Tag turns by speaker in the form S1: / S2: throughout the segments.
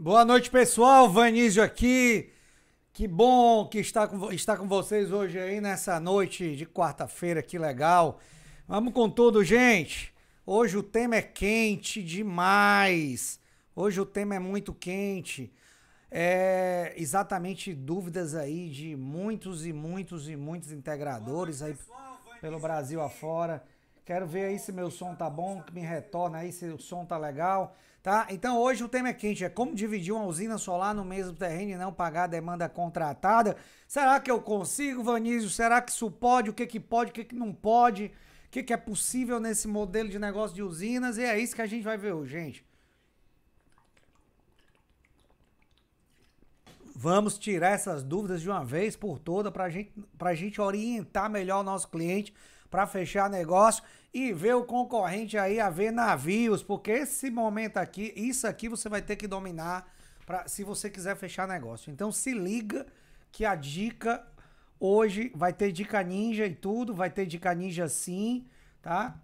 S1: Boa noite, pessoal. Vanísio aqui. Que bom que está com, está com vocês hoje aí nessa noite de quarta-feira. Que legal. Vamos com tudo, gente. Hoje o tema é quente demais. Hoje o tema é muito quente. É exatamente dúvidas aí de muitos e muitos e muitos integradores aí pelo Brasil afora. Quero ver aí se meu som tá bom, que me retorna aí, se o som tá legal. Tá? Então hoje o tema é quente, é como dividir uma usina solar no mesmo terreno e não pagar a demanda contratada. Será que eu consigo, Vanísio? Será que isso pode? O que, que pode? O que, que não pode? O que, que é possível nesse modelo de negócio de usinas? E é isso que a gente vai ver hoje, gente. Vamos tirar essas dúvidas de uma vez por toda para gente, a gente orientar melhor o nosso cliente para fechar negócio e ver o concorrente aí a ver navios, porque esse momento aqui, isso aqui você vai ter que dominar para se você quiser fechar negócio. Então se liga que a dica hoje vai ter dica ninja e tudo, vai ter dica ninja sim, tá?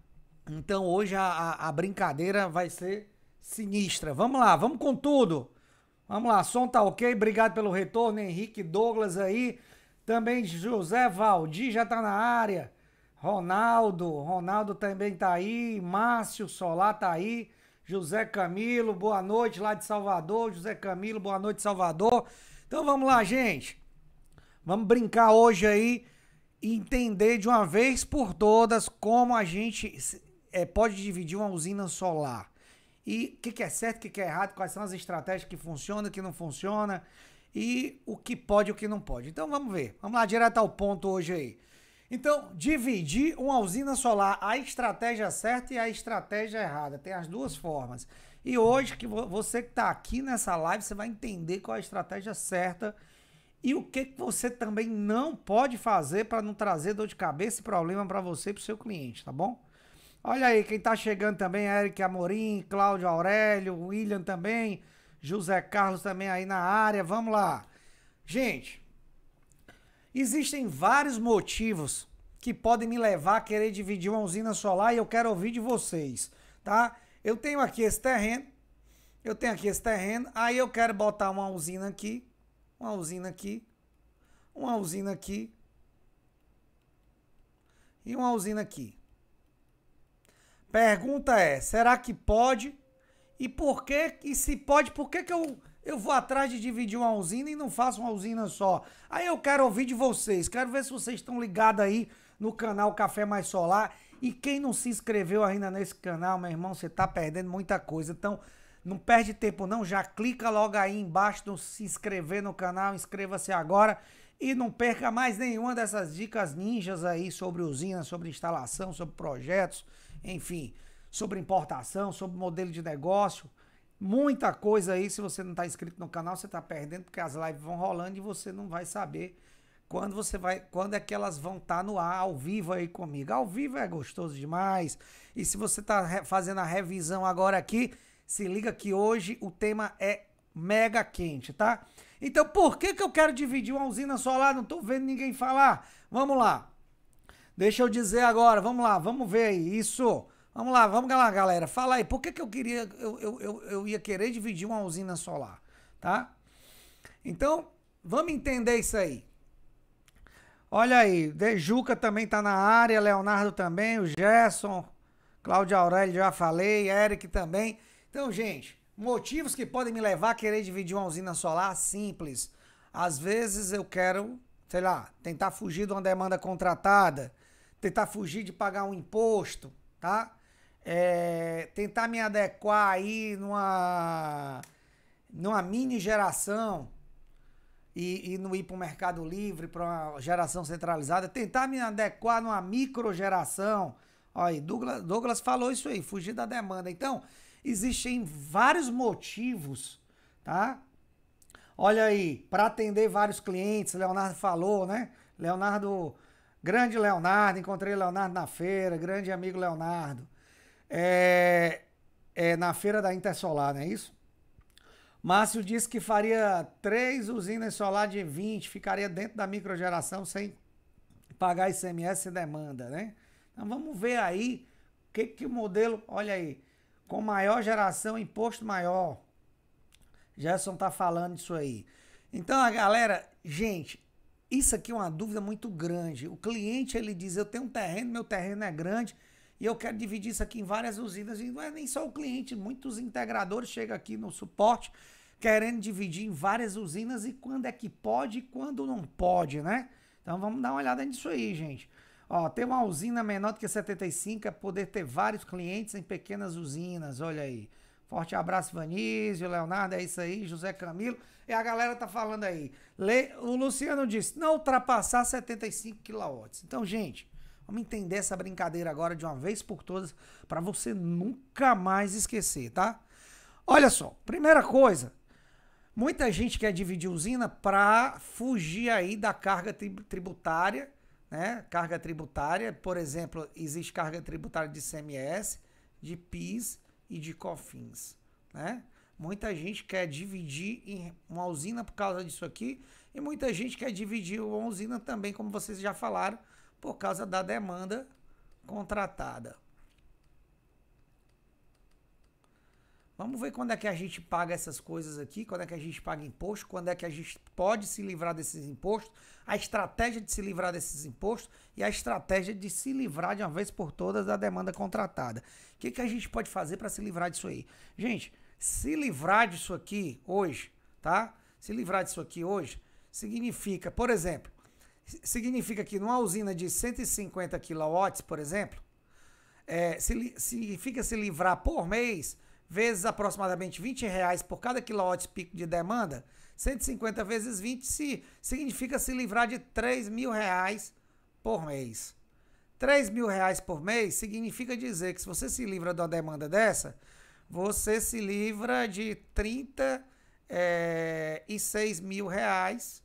S1: Então hoje a, a brincadeira vai ser sinistra. Vamos lá, vamos com tudo. Vamos lá, som tá ok, obrigado pelo retorno, Henrique Douglas aí. Também José Valdir já tá na área. Ronaldo, Ronaldo também tá aí, Márcio Solar tá aí, José Camilo, boa noite lá de Salvador, José Camilo, boa noite Salvador. Então vamos lá, gente. Vamos brincar hoje aí e entender de uma vez por todas como a gente é, pode dividir uma usina solar. E o que, que, é certo, o que, que é errado, quais são as estratégias que funcionam, que não funcionam e o que pode e o que não pode. Então vamos ver. Vamos lá direto ao ponto hoje aí. Então, dividir uma usina solar, a estratégia certa e a estratégia errada. Tem as duas formas. E hoje, que você que está aqui nessa live, você vai entender qual é a estratégia certa e o que, que você também não pode fazer para não trazer dor de cabeça e problema para você e para o seu cliente, tá bom? Olha aí, quem está chegando também, Eric Amorim, Cláudio Aurélio, William também, José Carlos também aí na área, vamos lá. Gente, Existem vários motivos que podem me levar a querer dividir uma usina solar e eu quero ouvir de vocês, tá? Eu tenho aqui esse terreno, eu tenho aqui esse terreno, aí eu quero botar uma usina aqui, uma usina aqui, uma usina aqui e uma usina aqui. Pergunta é, será que pode? E por que? E se pode, por que que eu eu vou atrás de dividir uma usina e não faço uma usina só. Aí eu quero ouvir de vocês. Quero ver se vocês estão ligados aí no canal Café Mais Solar. E quem não se inscreveu ainda nesse canal, meu irmão, você está perdendo muita coisa. Então, não perde tempo não. Já clica logo aí embaixo no se inscrever no canal. Inscreva-se agora. E não perca mais nenhuma dessas dicas ninjas aí sobre usina, sobre instalação, sobre projetos, enfim, sobre importação, sobre modelo de negócio muita coisa aí. Se você não está inscrito no canal, você está perdendo, porque as lives vão rolando e você não vai saber quando você vai, quando é que elas vão estar tá no ar ao vivo aí comigo. Ao vivo é gostoso demais. E se você está fazendo a revisão agora aqui, se liga que hoje o tema é mega quente, tá? Então, por que que eu quero dividir uma usina solar? Não estou vendo ninguém falar. Vamos lá. Deixa eu dizer agora, vamos lá, vamos ver aí. Isso. Vamos lá, vamos lá, galera. Fala aí, por que, que eu queria, eu, eu, eu, eu ia querer dividir uma usina solar, tá? Então, vamos entender isso aí. Olha aí, Dejuca também tá na área, Leonardo também, o Gerson, Cláudio Aurélio, já falei, Eric também. Então, gente, motivos que podem me levar a querer dividir uma usina solar simples. Às vezes eu quero, sei lá, tentar fugir de uma demanda contratada, tentar fugir de pagar um imposto, tá? é, tentar me adequar aí numa, numa mini geração e, e não ir para o mercado livre, para uma geração centralizada, tentar me adequar numa micro geração. Olha, Douglas, Douglas falou isso aí, fugir da demanda. Então, existem vários motivos, tá? Olha aí, para atender vários clientes, Leonardo falou, né? Leonardo, grande Leonardo, encontrei Leonardo na feira, grande amigo Leonardo é, é, na feira da Intersolar, não é isso? Márcio disse que faria três usinas solar de 20, ficaria dentro da microgeração sem pagar ICMS e demanda, né? Então vamos ver aí o que, que o modelo, olha aí, com maior geração, imposto maior. Gerson tá falando isso aí. Então, a galera, gente, isso aqui é uma dúvida muito grande. O cliente ele diz: "Eu tenho um terreno, meu terreno é grande, e eu quero dividir isso aqui em várias usinas. E não é nem só o cliente, muitos integradores chegam aqui no suporte querendo dividir em várias usinas e quando é que pode e quando não pode, né? Então vamos dar uma olhada nisso aí, gente. Ó, ter uma usina menor do que 75 é poder ter vários clientes em pequenas usinas, olha aí. Forte abraço, Vanísio, Leonardo, é isso aí, José Camilo. E a galera tá falando aí. Le... O Luciano disse, não ultrapassar 75 kW. Então, gente, Vamos entender essa brincadeira agora de uma vez por todas para você nunca mais esquecer, tá? Olha só, primeira coisa, muita gente quer dividir usina para fugir aí da carga tributária, né? Carga tributária, por exemplo, existe carga tributária de CMS, de PIS e de COFINS, né? Muita gente quer dividir uma usina por causa disso aqui e muita gente quer dividir uma usina também, como vocês já falaram, por causa da demanda contratada. Vamos ver quando é que a gente paga essas coisas aqui, quando é que a gente paga imposto, quando é que a gente pode se livrar desses impostos, a estratégia de se livrar desses impostos e a estratégia de se livrar de uma vez por todas da demanda contratada. O que, que a gente pode fazer para se livrar disso aí? Gente, se livrar disso aqui hoje, tá? Se livrar disso aqui hoje significa, por exemplo, Significa que numa usina de 150 kW, por exemplo, é, se, significa se livrar por mês, vezes aproximadamente 20 reais por cada quilowatt pico de demanda, 150 vezes 20 se, significa se livrar de 3 mil reais por mês. 3 mil reais por mês significa dizer que se você se livra de uma demanda dessa, você se livra de 36 é, mil reais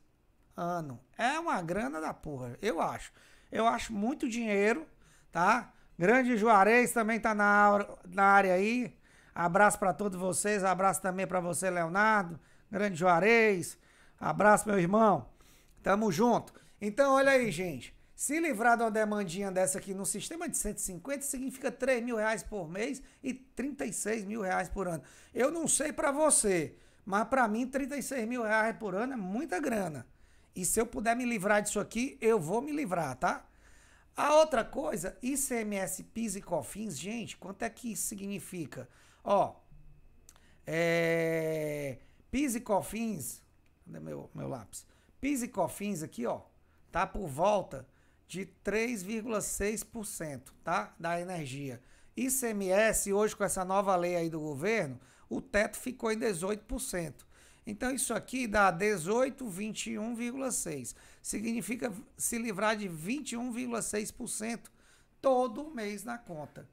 S1: ano. É uma grana da porra, eu acho. Eu acho muito dinheiro, tá? Grande Juarez também tá na, na área aí. Abraço para todos vocês, abraço também para você, Leonardo. Grande Juarez, abraço, meu irmão. Tamo junto. Então, olha aí, gente. Se livrar de uma demandinha dessa aqui no sistema de 150 significa 3 mil reais por mês e 36 mil reais por ano. Eu não sei para você, mas para mim 36 mil reais por ano é muita grana. E se eu puder me livrar disso aqui, eu vou me livrar, tá? A outra coisa, ICMS, PIS e COFINS, gente, quanto é que isso significa? Ó, é, PIS e COFINS, cadê meu, meu lápis? PIS e COFINS aqui, ó, tá por volta de 3,6%, tá? Da energia. ICMS, hoje com essa nova lei aí do governo, o teto ficou em 18%. Então isso aqui dá 18,21,6. Significa se livrar de 21,6% todo mês na conta.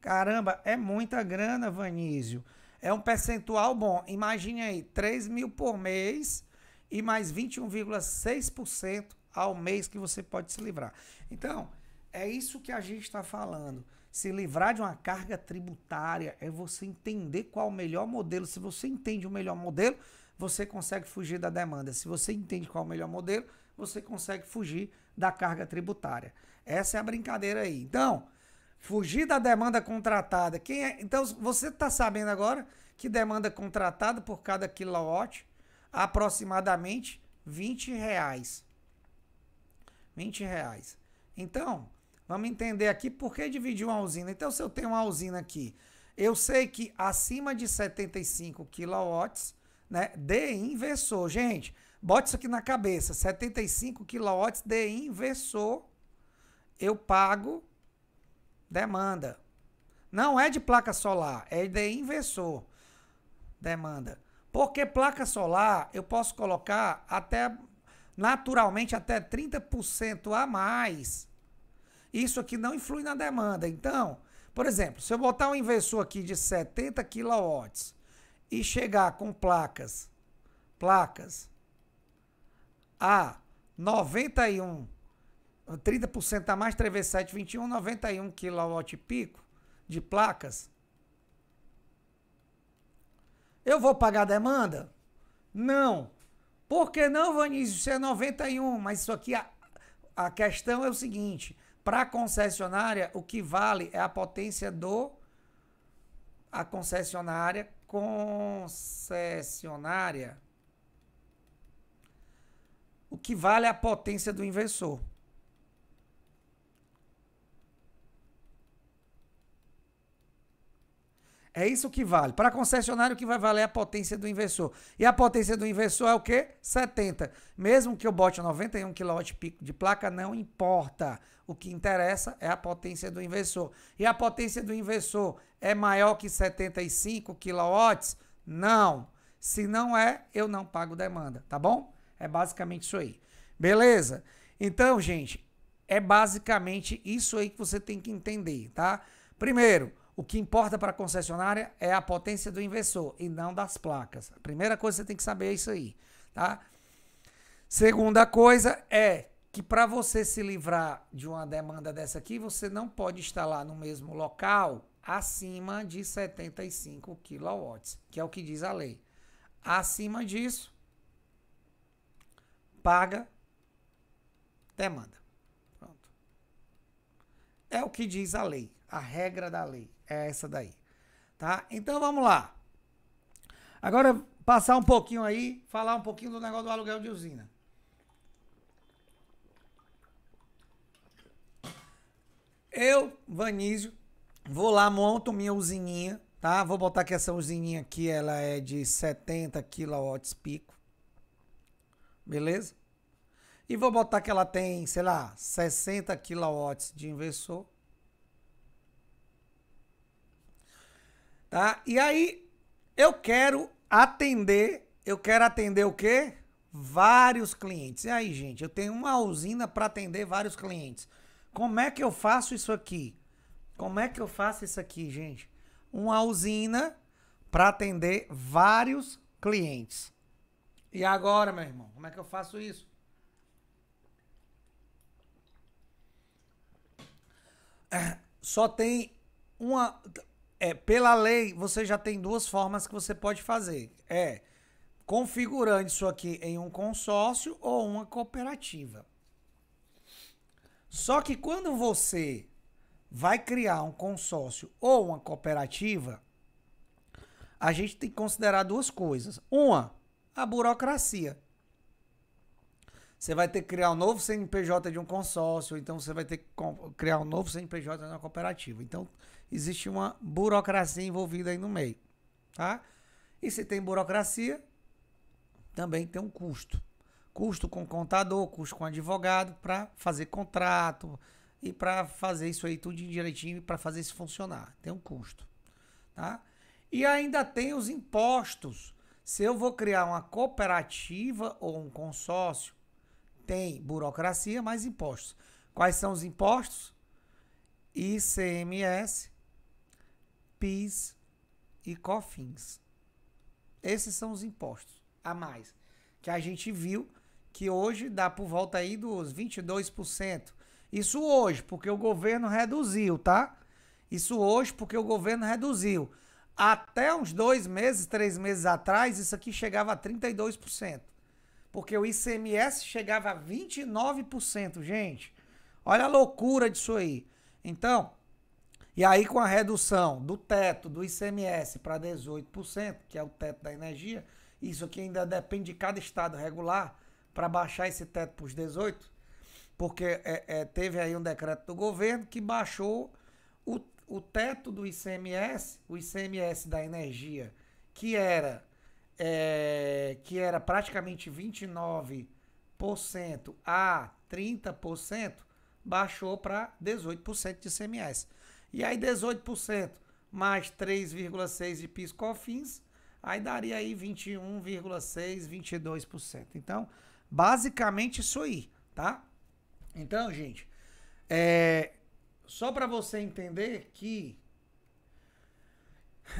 S1: Caramba, é muita grana, Vanísio. É um percentual bom. Imagine aí, 3 mil por mês e mais 21,6% ao mês que você pode se livrar. Então, é isso que a gente está falando. Se livrar de uma carga tributária é você entender qual o melhor modelo. Se você entende o melhor modelo, você consegue fugir da demanda. Se você entende qual é o melhor modelo, você consegue fugir da carga tributária. Essa é a brincadeira aí. Então, fugir da demanda contratada. Quem é? Então, você está sabendo agora que demanda contratada por cada kilowatt aproximadamente 20 reais. 20 reais. Então, vamos entender aqui por que dividir uma usina. Então, se eu tenho uma usina aqui, eu sei que acima de 75 quilowatts né? De inversor. Gente, bote isso aqui na cabeça. 75 kW de inversor eu pago demanda. Não é de placa solar, é de inversor demanda. Porque placa solar eu posso colocar até naturalmente até 30% a mais. Isso aqui não influi na demanda. Então, por exemplo, se eu botar um inversor aqui de 70 kW e chegar com placas, placas a 91, 30% a mais, 3 vezes 3721, 91 kW pico de placas, eu vou pagar a demanda? Não. Por que não, Vanizio? Isso é 91, mas isso aqui, a, a questão é o seguinte, para a concessionária, o que vale é a potência do a concessionária concessionária, o que vale é a potência do inversor. É isso que vale. Para concessionário, o que vai valer é a potência do inversor. E a potência do inversor é o quê? 70. Mesmo que eu bote 91 kW de placa, não importa. O que interessa é a potência do inversor. E a potência do inversor é maior que 75 kW? Não. Se não é, eu não pago demanda, tá bom? É basicamente isso aí. Beleza? Então, gente, é basicamente isso aí que você tem que entender, tá? Primeiro, o que importa para a concessionária é a potência do inversor e não das placas. A primeira coisa que você tem que saber é isso aí, tá? Segunda coisa é que para você se livrar de uma demanda dessa aqui, você não pode instalar no mesmo local acima de 75 kW, que é o que diz a lei. Acima disso, paga demanda. Pronto. É o que diz a lei, a regra da lei é essa daí, tá? Então vamos lá. Agora passar um pouquinho aí, falar um pouquinho do negócio do aluguel de usina. Eu, Vanísio, vou lá, monto minha usininha, tá? Vou botar que essa usininha aqui, ela é de 70 kW pico. Beleza? E vou botar que ela tem, sei lá, 60 kW de inversor. Tá? E aí, eu quero atender, eu quero atender o quê? Vários clientes. E aí, gente, eu tenho uma usina para atender vários clientes. Como é que eu faço isso aqui? Como é que eu faço isso aqui, gente? Uma usina para atender vários clientes. E agora, meu irmão, como é que eu faço isso? É, só tem uma. É, pela lei, você já tem duas formas que você pode fazer. É configurando isso aqui em um consórcio ou uma cooperativa. Só que quando você vai criar um consórcio ou uma cooperativa, a gente tem que considerar duas coisas. Uma, a burocracia. Você vai ter que criar um novo CNPJ de um consórcio, então você vai ter que criar um novo CNPJ de uma cooperativa. Então, existe uma burocracia envolvida aí no meio, tá? E se tem burocracia, também tem um custo custo com contador, custo com advogado para fazer contrato e para fazer isso aí tudo direitinho para fazer isso funcionar. Tem um custo, tá? E ainda tem os impostos. Se eu vou criar uma cooperativa ou um consórcio, tem burocracia mais impostos. Quais são os impostos? ICMS, PIS e COFINS. Esses são os impostos a mais que a gente viu que hoje dá por volta aí dos 22%. Isso hoje, porque o governo reduziu, tá? Isso hoje, porque o governo reduziu. Até uns dois meses, três meses atrás, isso aqui chegava a 32%. Porque o ICMS chegava a 29%, gente. Olha a loucura disso aí. Então, e aí com a redução do teto do ICMS para 18%, que é o teto da energia, isso aqui ainda depende de cada estado regular, para baixar esse teto para os 18, porque é, é, teve aí um decreto do governo que baixou o, o teto do ICMS, o ICMS da energia, que era, é, que era praticamente 29% a 30%, baixou para 18% de ICMS. E aí 18% mais 3,6% de PIS COFINS, aí daria aí 21,6%, 22%. Então, Basicamente isso aí, tá? Então, gente, é, só para você entender que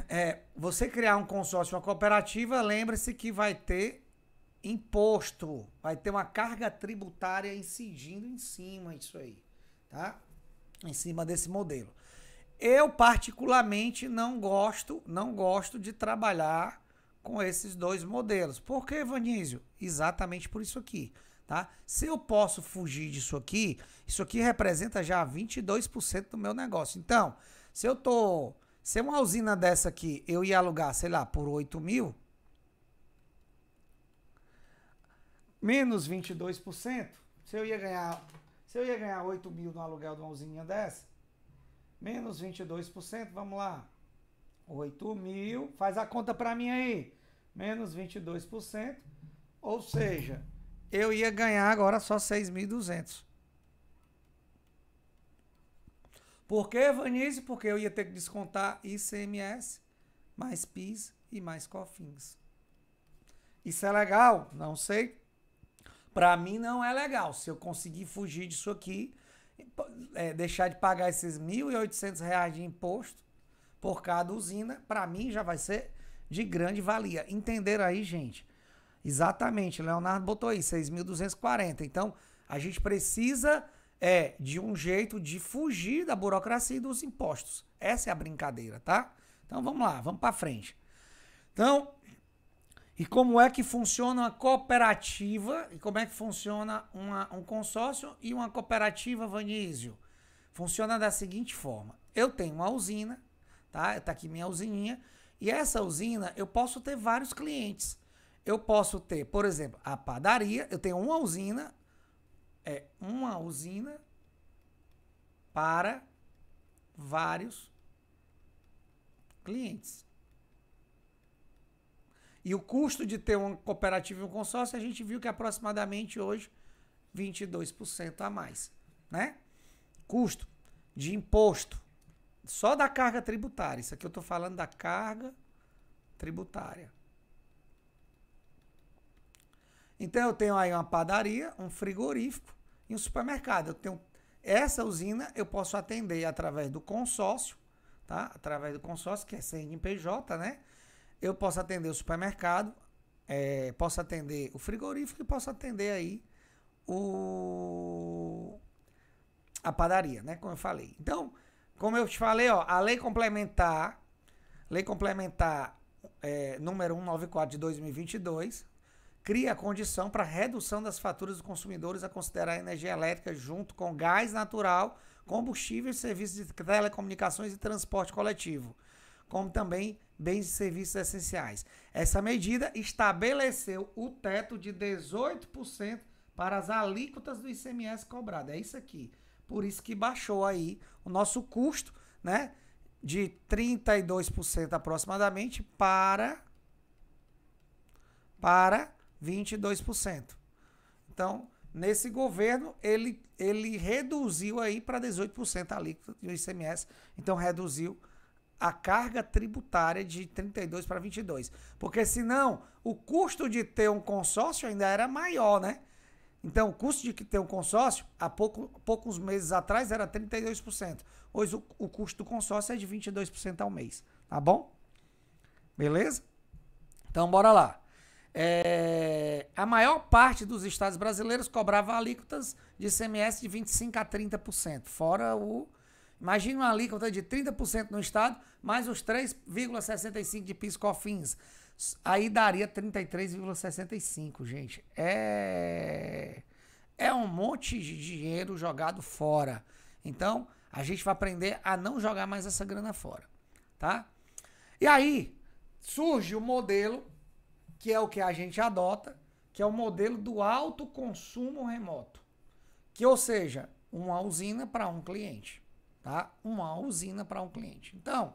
S1: é, você criar um consórcio, uma cooperativa, lembre-se que vai ter imposto, vai ter uma carga tributária incidindo em cima disso aí, tá? Em cima desse modelo. Eu particularmente não gosto, não gosto de trabalhar com esses dois modelos. Por que, Exatamente por isso aqui. Tá? Se eu posso fugir disso aqui, isso aqui representa já 22% do meu negócio. Então, se eu tô, se uma usina dessa aqui eu ia alugar, sei lá, por 8 mil, menos 22%, se eu ia ganhar, se eu ia ganhar 8 mil no aluguel de uma usininha dessa, menos 22%, vamos lá, 8 mil, faz a conta para mim aí, menos 22%, ou seja, eu ia ganhar agora só 6.200. Por que, Vanise? Porque eu ia ter que descontar ICMS, mais PIS e mais COFINS. Isso é legal? Não sei. Para mim não é legal. Se eu conseguir fugir disso aqui, é, deixar de pagar esses R$ 1.800 de imposto, por cada usina, para mim já vai ser de grande valia. Entenderam aí, gente? Exatamente, Leonardo botou aí 6.240. Então, a gente precisa é de um jeito de fugir da burocracia e dos impostos. Essa é a brincadeira, tá? Então vamos lá, vamos para frente. Então, e como é que funciona uma cooperativa? E como é que funciona uma, um consórcio e uma cooperativa, Vanísio? Funciona da seguinte forma: eu tenho uma usina tá? Tá aqui minha usininha. E essa usina, eu posso ter vários clientes. Eu posso ter, por exemplo, a padaria. Eu tenho uma usina, é uma usina para vários clientes. E o custo de ter uma cooperativa e um consórcio, a gente viu que é aproximadamente hoje 22% a mais, né? Custo de imposto. Só da carga tributária. Isso aqui eu estou falando da carga tributária. Então eu tenho aí uma padaria, um frigorífico e um supermercado. Eu tenho essa usina eu posso atender através do consórcio, tá? Através do consórcio que é CNPJ, né? Eu posso atender o supermercado, é, posso atender o frigorífico e posso atender aí o a padaria, né? Como eu falei. Então como eu te falei, ó, a lei complementar, lei complementar é, número 194 de 2022, cria a condição para redução das faturas dos consumidores a considerar a energia elétrica junto com gás natural, combustível, serviços de telecomunicações e transporte coletivo, como também bens e serviços essenciais. Essa medida estabeleceu o teto de 18% para as alíquotas do ICMS cobrado. É isso aqui. Por isso que baixou aí o nosso custo, né? De 32% aproximadamente para para 22%. Então, nesse governo, ele, ele reduziu aí para 18% a alíquota do ICMS. Então, reduziu a carga tributária de 32 para 22. Porque senão, o custo de ter um consórcio ainda era maior, né? Então, o custo de ter um consórcio, há pouco, poucos meses atrás, era 32%. Hoje, o, o custo do consórcio é de 22% ao mês. Tá bom? Beleza? Então, bora lá. É, a maior parte dos estados brasileiros cobrava alíquotas de CMS de 25% a 30%. Fora o. Imagina uma alíquota de 30% no estado, mais os 3,65% de PIS COFINS. Aí daria 33,65, gente. É é um monte de dinheiro jogado fora. Então, a gente vai aprender a não jogar mais essa grana fora, tá? E aí surge o modelo que é o que a gente adota, que é o modelo do alto consumo remoto. Que ou seja, uma usina para um cliente, tá? Uma usina para um cliente. Então,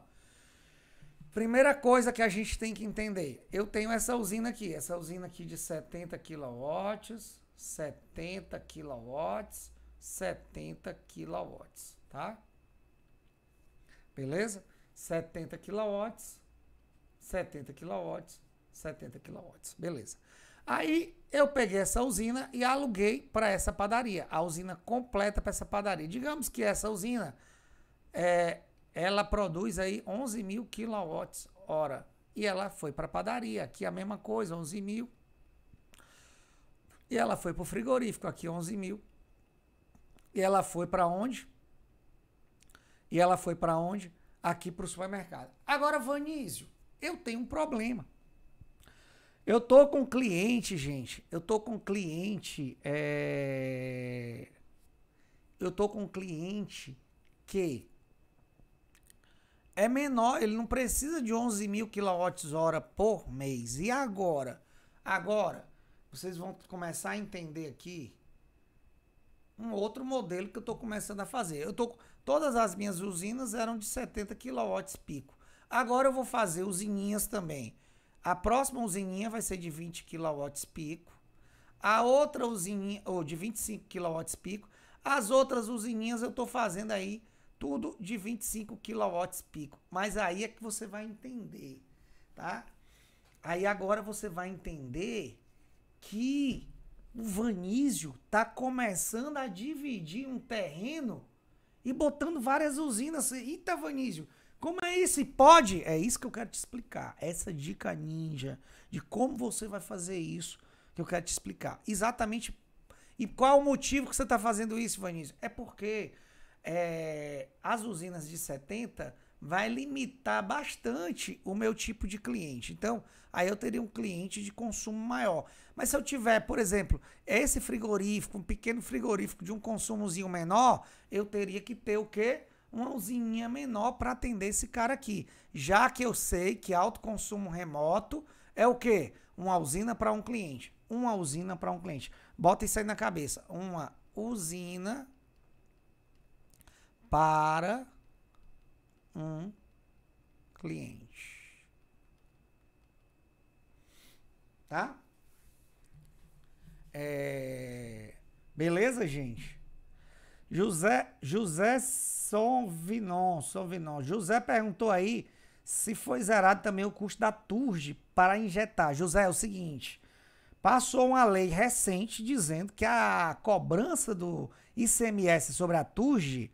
S1: Primeira coisa que a gente tem que entender, eu tenho essa usina aqui, essa usina aqui de 70 kW, 70 kW, 70 kW, tá? Beleza? 70 kW, 70 kW, 70 kW, beleza. Aí eu peguei essa usina e aluguei para essa padaria, a usina completa para essa padaria. Digamos que essa usina é, ela produz aí 11 mil quilowatts hora. E ela foi para a padaria, aqui a mesma coisa, 11 mil. E ela foi para o frigorífico, aqui 11 mil. E ela foi para onde? E ela foi para onde? Aqui para o supermercado. Agora, Vanísio, eu tenho um problema. Eu tô com cliente, gente. Eu tô com cliente. É... Eu tô com cliente que é menor, ele não precisa de 11 mil kWh hora por mês. E agora? Agora, vocês vão começar a entender aqui um outro modelo que eu estou começando a fazer. Eu tô, todas as minhas usinas eram de 70 quilowatts pico. Agora eu vou fazer usininhas também. A próxima usininha vai ser de 20 quilowatts pico. A outra usininha, ou de 25 quilowatts pico. As outras usininhas eu estou fazendo aí tudo de 25 kW pico. Mas aí é que você vai entender, tá? Aí agora você vai entender que o Vanísio tá começando a dividir um terreno e botando várias usinas. Eita, Vanísio, como é isso? Pode? É isso que eu quero te explicar. Essa dica ninja de como você vai fazer isso que eu quero te explicar. Exatamente. E qual o motivo que você está fazendo isso, Vanísio? É porque é, as usinas de 70 vai limitar bastante o meu tipo de cliente. Então, aí eu teria um cliente de consumo maior. Mas se eu tiver, por exemplo, esse frigorífico, um pequeno frigorífico de um consumozinho menor, eu teria que ter o quê? Uma usininha menor para atender esse cara aqui. Já que eu sei que alto consumo remoto é o quê? Uma usina para um cliente. Uma usina para um cliente. Bota isso aí na cabeça. Uma usina para um cliente. Tá? É... Beleza, gente? José José Sonvinon, Sonvinon. José perguntou aí se foi zerado também o custo da Turge para injetar. José, é o seguinte, passou uma lei recente dizendo que a cobrança do ICMS sobre a Turge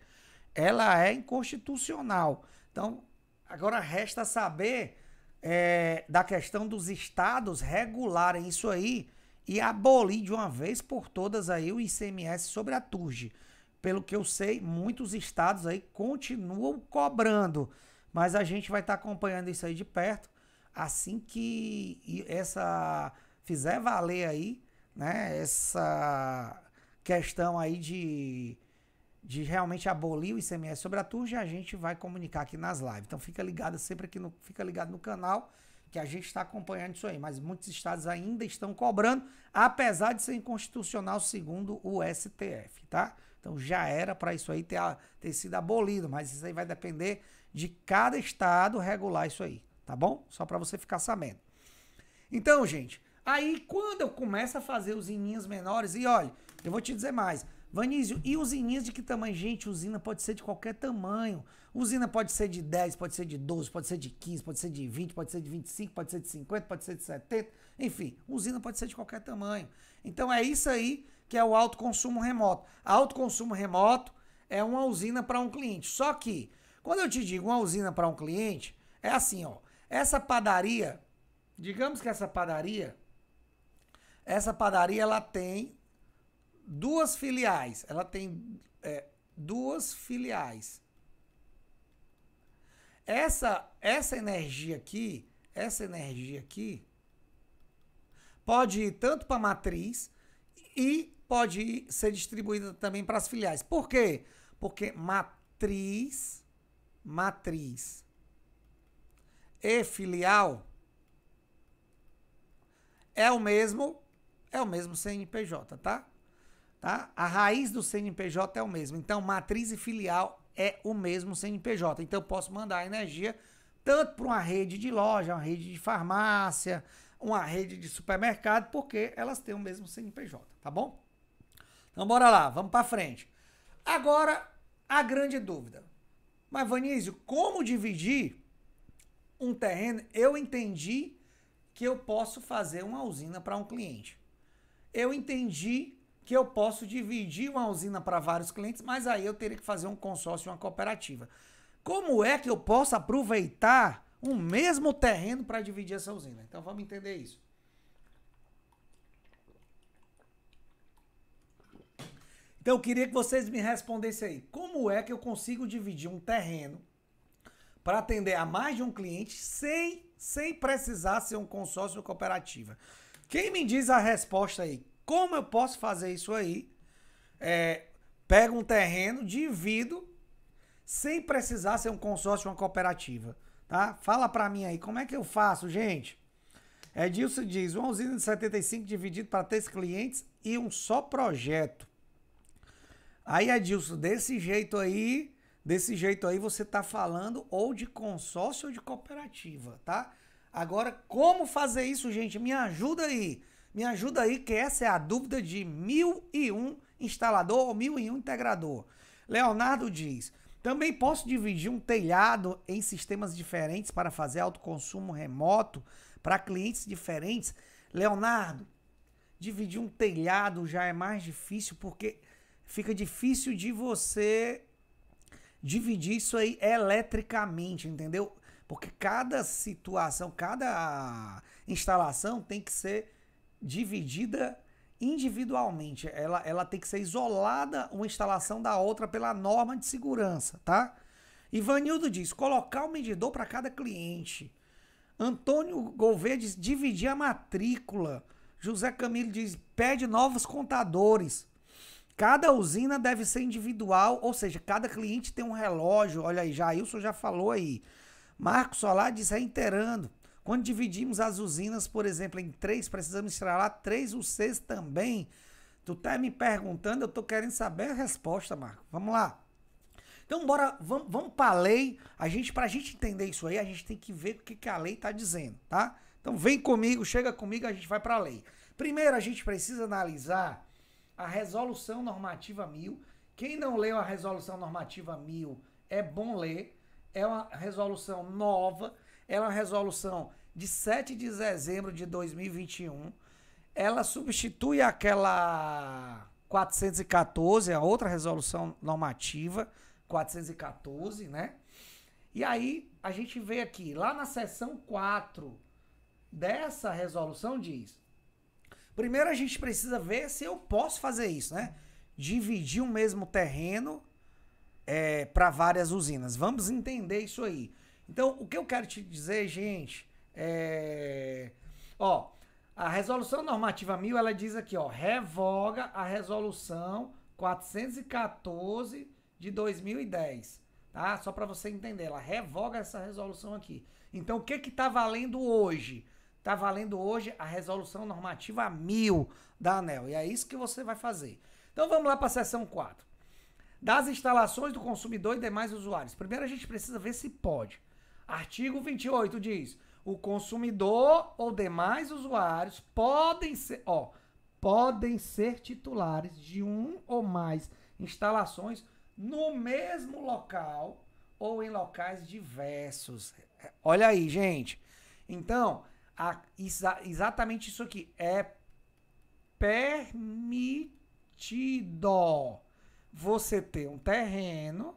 S1: ela é inconstitucional. Então, agora resta saber é, da questão dos estados regularem isso aí e abolir de uma vez por todas aí o ICMS sobre a Turge. Pelo que eu sei, muitos estados aí continuam cobrando, mas a gente vai estar tá acompanhando isso aí de perto assim que essa fizer valer aí, né, essa questão aí de de realmente abolir o ICMS sobre a turja, a gente vai comunicar aqui nas lives. Então fica ligado sempre aqui no, fica ligado no canal que a gente está acompanhando isso aí. Mas muitos estados ainda estão cobrando, apesar de ser inconstitucional segundo o STF, tá? Então já era para isso aí ter, ter sido abolido, mas isso aí vai depender de cada estado regular isso aí, tá bom? Só para você ficar sabendo. Então, gente, aí quando eu começo a fazer os ininhos menores, e olha, eu vou te dizer mais, Vanísio, e usininhas de que tamanho? Gente, usina pode ser de qualquer tamanho. Usina pode ser de 10, pode ser de 12, pode ser de 15, pode ser de 20, pode ser de 25, pode ser de 50, pode ser de 70. Enfim, usina pode ser de qualquer tamanho. Então é isso aí que é o autoconsumo remoto. Autoconsumo remoto é uma usina para um cliente. Só que, quando eu te digo uma usina para um cliente, é assim, ó. Essa padaria, digamos que essa padaria, essa padaria ela tem duas filiais. Ela tem é, duas filiais. Essa, essa energia aqui, essa energia aqui, pode ir tanto para a matriz e pode ir, ser distribuída também para as filiais. Por quê? Porque matriz, matriz e filial é o mesmo, é o mesmo CNPJ, tá? Tá? A raiz do CNPJ é o mesmo. Então, matriz e filial é o mesmo CNPJ. Então, eu posso mandar a energia tanto para uma rede de loja, uma rede de farmácia, uma rede de supermercado, porque elas têm o mesmo CNPJ, tá bom? Então bora lá, vamos para frente. Agora a grande dúvida. Mas Vanísio, como dividir um terreno? Eu entendi que eu posso fazer uma usina para um cliente. Eu entendi que eu posso dividir uma usina para vários clientes, mas aí eu teria que fazer um consórcio, uma cooperativa. Como é que eu posso aproveitar o mesmo terreno para dividir essa usina? Então vamos entender isso. Então eu queria que vocês me respondessem aí. Como é que eu consigo dividir um terreno para atender a mais de um cliente sem, sem precisar ser um consórcio ou cooperativa? Quem me diz a resposta aí? Como eu posso fazer isso aí? É, pego um terreno, divido, sem precisar ser um consórcio, uma cooperativa. Tá? Fala para mim aí, como é que eu faço, gente? Edilson diz, uma usina de 75 dividido para três clientes e um só projeto. Aí, Edilson, desse jeito aí, desse jeito aí você está falando ou de consórcio ou de cooperativa, tá? Agora, como fazer isso, gente? Me ajuda aí. Me ajuda aí que essa é a dúvida de mil e um instalador ou mil e um integrador. Leonardo diz: também posso dividir um telhado em sistemas diferentes para fazer autoconsumo remoto para clientes diferentes. Leonardo, dividir um telhado já é mais difícil porque fica difícil de você dividir isso aí eletricamente, entendeu? Porque cada situação, cada instalação tem que ser dividida individualmente. Ela, ela tem que ser isolada uma instalação da outra pela norma de segurança, tá? Ivanildo diz: colocar o medidor para cada cliente. Antônio Gouveia diz: dividir a matrícula. José Camilo diz: pede novos contadores. Cada usina deve ser individual, ou seja, cada cliente tem um relógio. Olha aí, Jailson já falou aí. Marcos Solar diz reiterando: quando dividimos as usinas, por exemplo, em três, precisamos instalar três UCs também. Tu tá me perguntando, eu tô querendo saber a resposta, Marco. Vamos lá. Então, bora, vamos, vamos para a lei. A gente, para a gente entender isso aí, a gente tem que ver o que, que a lei está dizendo, tá? Então, vem comigo, chega comigo, a gente vai para a lei. Primeiro, a gente precisa analisar a resolução normativa 1000. Quem não leu a resolução normativa 1000, é bom ler. É uma resolução nova ela é uma resolução de 7 de dezembro de 2021. Ela substitui aquela 414, a outra resolução normativa, 414, né? E aí a gente vê aqui, lá na seção 4 dessa resolução diz: Primeiro a gente precisa ver se eu posso fazer isso, né? Dividir o mesmo terreno é, eh, para várias usinas. Vamos entender isso aí. Então, o que eu quero te dizer, gente, é. Ó, a resolução normativa 1000, ela diz aqui, ó, revoga a resolução 414 de 2010, tá? Só para você entender, ela revoga essa resolução aqui. Então, o que que tá valendo hoje? Tá valendo hoje a resolução normativa 1000 da ANEL, e é isso que você vai fazer. Então, vamos lá para a seção 4. Das instalações do consumidor e demais usuários. Primeiro a gente precisa ver se pode. Artigo 28 diz: o consumidor ou demais usuários podem ser, ó, podem ser titulares de um ou mais instalações no mesmo local ou em locais diversos. Olha aí, gente. Então, a, exatamente isso aqui é permitido você ter um terreno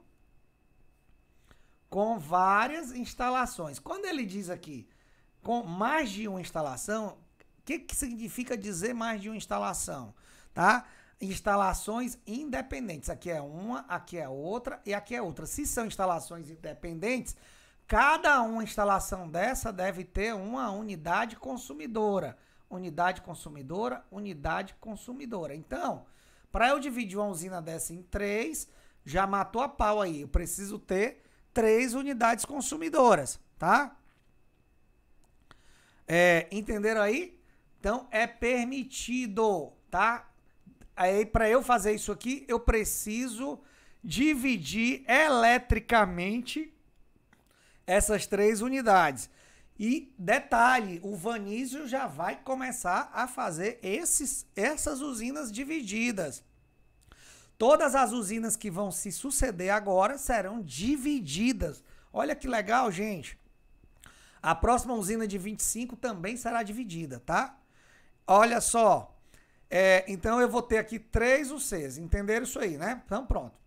S1: com várias instalações. Quando ele diz aqui com mais de uma instalação, o que, que significa dizer mais de uma instalação? Tá? Instalações independentes. Aqui é uma, aqui é outra e aqui é outra. Se são instalações independentes, cada uma instalação dessa deve ter uma unidade consumidora. Unidade consumidora, unidade consumidora. Então, para eu dividir uma usina dessa em três, já matou a pau aí. Eu preciso ter três unidades consumidoras, tá? É, entenderam aí? Então é permitido, tá? Aí para eu fazer isso aqui, eu preciso dividir eletricamente essas três unidades. E detalhe, o Vanísio já vai começar a fazer esses, essas usinas divididas. Todas as usinas que vão se suceder agora serão divididas. Olha que legal, gente. A próxima usina de 25 também será dividida, tá? Olha só. É, então eu vou ter aqui três UCs. Entenderam isso aí, né? Então pronto.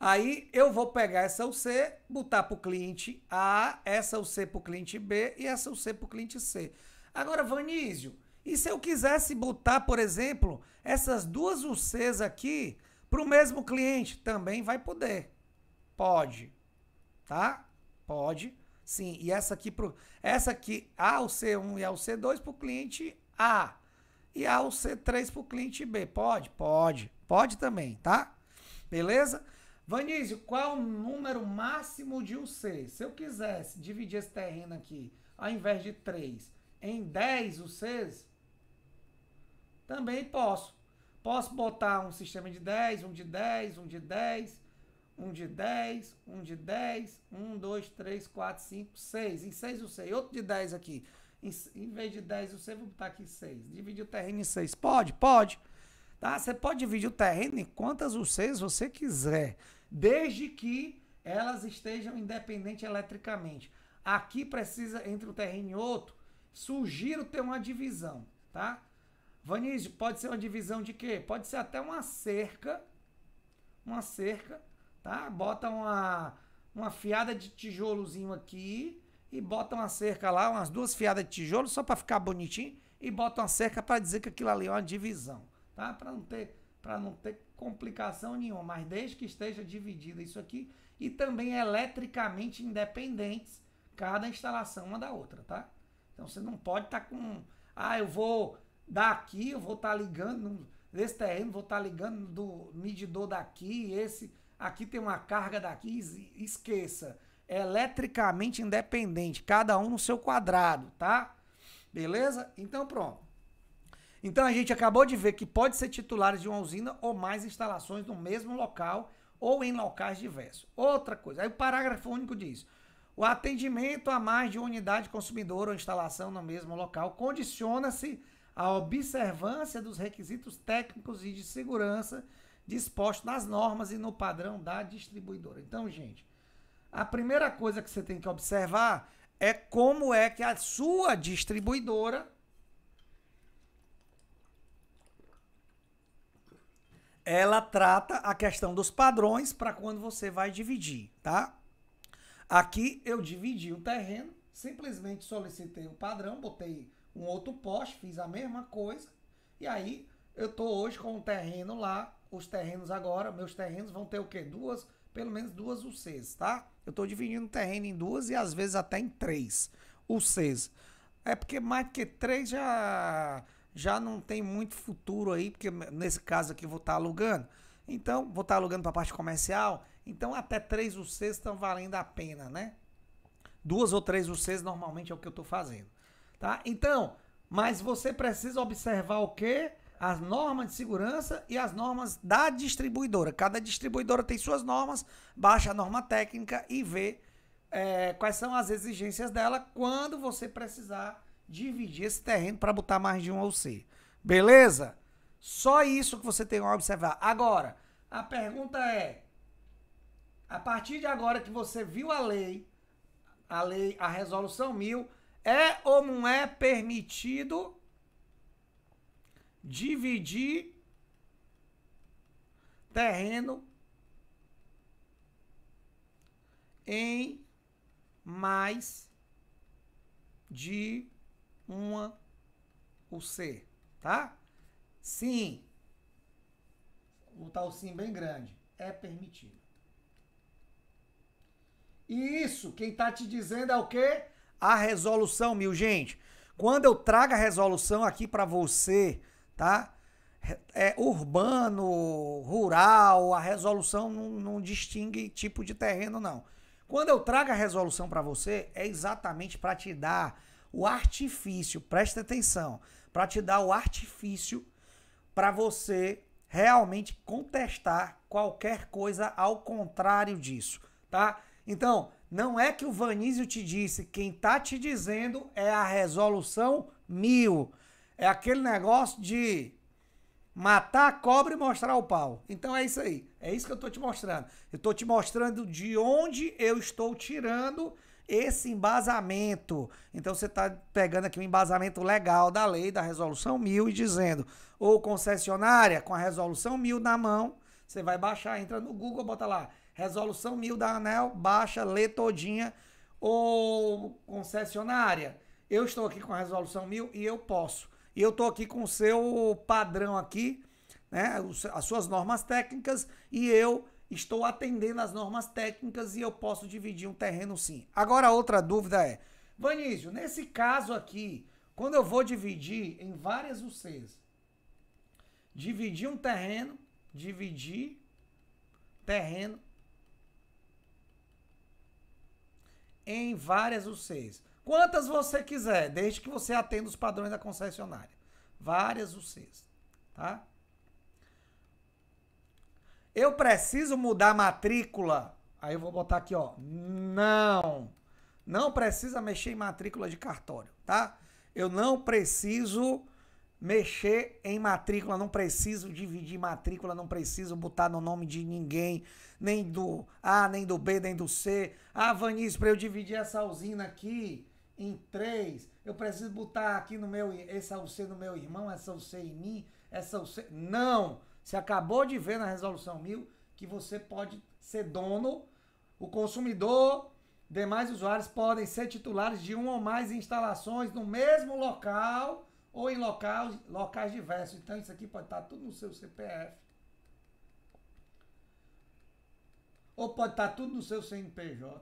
S1: Aí eu vou pegar essa UC, botar para o cliente A, essa UC para o cliente B e essa UC para o cliente C. Agora, Vanísio, e se eu quisesse botar, por exemplo, essas duas UCs aqui para o mesmo cliente, também vai poder. Pode. Tá? Pode. Sim. E essa aqui, pro, essa aqui A, o C1 e A, o C2 para o cliente A. E A, o C3 para o cliente B. Pode? Pode. Pode também, tá? Beleza? Vanísio, qual o número máximo de UC? Se eu quisesse dividir esse terreno aqui, ao invés de 3, em 10 UCs, também posso. Posso botar um sistema de 10, um de 10, um de 10, um de 10, um de 10, 1, 2, 3, 4, 5, 6. Em 6 eu sei. Outro de 10 aqui. Em, em vez de 10 eu sei, vou botar aqui 6. Dividir o terreno em 6. Pode? Pode. Tá? Você pode dividir o terreno em quantas UCs você quiser, desde que elas estejam independentes eletricamente. Aqui precisa, entre um terreno e outro, sugiro ter uma divisão, tá? Vanise, pode ser uma divisão de quê? Pode ser até uma cerca, uma cerca, tá? Bota uma, uma fiada de tijolozinho aqui e bota uma cerca lá, umas duas fiadas de tijolo só para ficar bonitinho e bota uma cerca para dizer que aquilo ali é uma divisão, tá? Para não ter para não ter complicação nenhuma, mas desde que esteja dividida isso aqui e também eletricamente independentes cada instalação uma da outra, tá? Então você não pode estar tá com ah, eu vou daqui, eu vou estar tá ligando nesse terreno, vou estar tá ligando do medidor daqui, esse aqui tem uma carga daqui, esqueça. É eletricamente independente, cada um no seu quadrado, tá? Beleza? Então pronto. Então a gente acabou de ver que pode ser titulares de uma usina ou mais instalações no mesmo local ou em locais diversos. Outra coisa, aí o parágrafo único diz: o atendimento a mais de uma unidade consumidora ou instalação no mesmo local condiciona-se a observância dos requisitos técnicos e de segurança dispostos nas normas e no padrão da distribuidora. Então, gente, a primeira coisa que você tem que observar é como é que a sua distribuidora ela trata a questão dos padrões para quando você vai dividir, tá? Aqui eu dividi o terreno, simplesmente solicitei o padrão, botei um outro poste, fiz a mesma coisa. E aí eu tô hoje com um terreno lá, os terrenos agora, meus terrenos vão ter o quê? Duas, pelo menos duas UCs, tá? Eu tô dividindo o terreno em duas e às vezes até em três UCs. É porque mais que três já já não tem muito futuro aí, porque nesse caso aqui eu vou estar tá alugando. Então, vou estar tá alugando para a parte comercial. Então, até três UCs estão valendo a pena, né? Duas ou três UCs normalmente é o que eu estou fazendo. Tá? Então, mas você precisa observar o quê? As normas de segurança e as normas da distribuidora. Cada distribuidora tem suas normas, baixa a norma técnica e vê é, quais são as exigências dela quando você precisar dividir esse terreno para botar mais de um ou C. Beleza? Só isso que você tem que observar. Agora, a pergunta é: a partir de agora que você viu a lei, a lei, a resolução 1000, é ou não é permitido dividir terreno em mais de uma C, tá? Sim. O tal sim bem grande é permitido. E isso, quem tá te dizendo é o quê? a resolução, mil gente. Quando eu trago a resolução aqui para você, tá? É urbano, rural, a resolução não, não distingue tipo de terreno, não. Quando eu trago a resolução para você, é exatamente para te dar o artifício, presta atenção, para te dar o artifício para você realmente contestar qualquer coisa ao contrário disso, tá? Então, não é que o Vanizio te disse, quem tá te dizendo é a resolução mil. É aquele negócio de matar a cobra e mostrar o pau. Então é isso aí. É isso que eu tô te mostrando. Eu tô te mostrando de onde eu estou tirando esse embasamento. Então você está pegando aqui um embasamento legal da lei, da resolução 1000 e dizendo, ou concessionária, com a resolução 1000 na mão, você vai baixar, entra no Google, bota lá, Resolução 1000 da ANEL, baixa, lê todinha, ou concessionária. Eu estou aqui com a resolução 1000 e eu posso. E eu estou aqui com o seu padrão aqui, né? As suas normas técnicas e eu estou atendendo as normas técnicas e eu posso dividir um terreno sim. Agora outra dúvida é, Vanísio, nesse caso aqui, quando eu vou dividir em várias UCs, dividir um terreno, dividir terreno em várias UCs. Quantas você quiser, desde que você atenda os padrões da concessionária. Várias UCs, tá? Eu preciso mudar a matrícula. Aí eu vou botar aqui, ó. Não. Não precisa mexer em matrícula de cartório, tá? Eu não preciso mexer em matrícula, não preciso dividir matrícula, não preciso botar no nome de ninguém, nem do A, nem do B, nem do C. Ah, Vanis, para eu dividir essa usina aqui em três, eu preciso botar aqui no meu, essa UC no meu irmão, essa UC em mim, essa UC... Não! Você acabou de ver na Resolução 1000 que você pode ser dono, o consumidor, demais usuários podem ser titulares de uma ou mais instalações no mesmo local ou em locais, locais diversos. Então, isso aqui pode estar tá tudo no seu CPF. Ou pode estar tá tudo no seu CNPJ.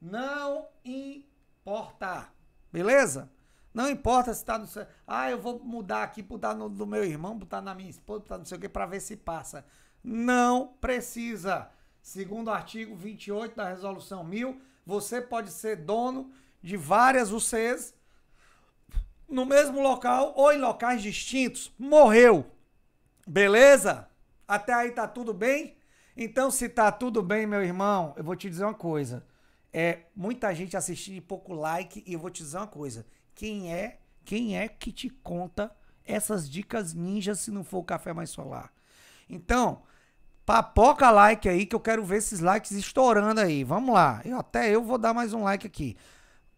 S1: Não importa. Beleza? Não importa se está no seu. Ah, eu vou mudar aqui, botar no do meu irmão, botar tá na minha esposa, botar não sei o para ver se passa. Não precisa. Segundo o artigo 28 da Resolução 1000, você pode ser dono de várias UCs no mesmo local ou em locais distintos. Morreu. Beleza? Até aí tá tudo bem? Então, se tá tudo bem, meu irmão, eu vou te dizer uma coisa. É muita gente assistindo e pouco like, e eu vou te dizer uma coisa. Quem é, quem é que te conta essas dicas ninjas se não for o café mais solar? Então, papoca like aí que eu quero ver esses likes estourando aí. Vamos lá. Eu, até eu vou dar mais um like aqui.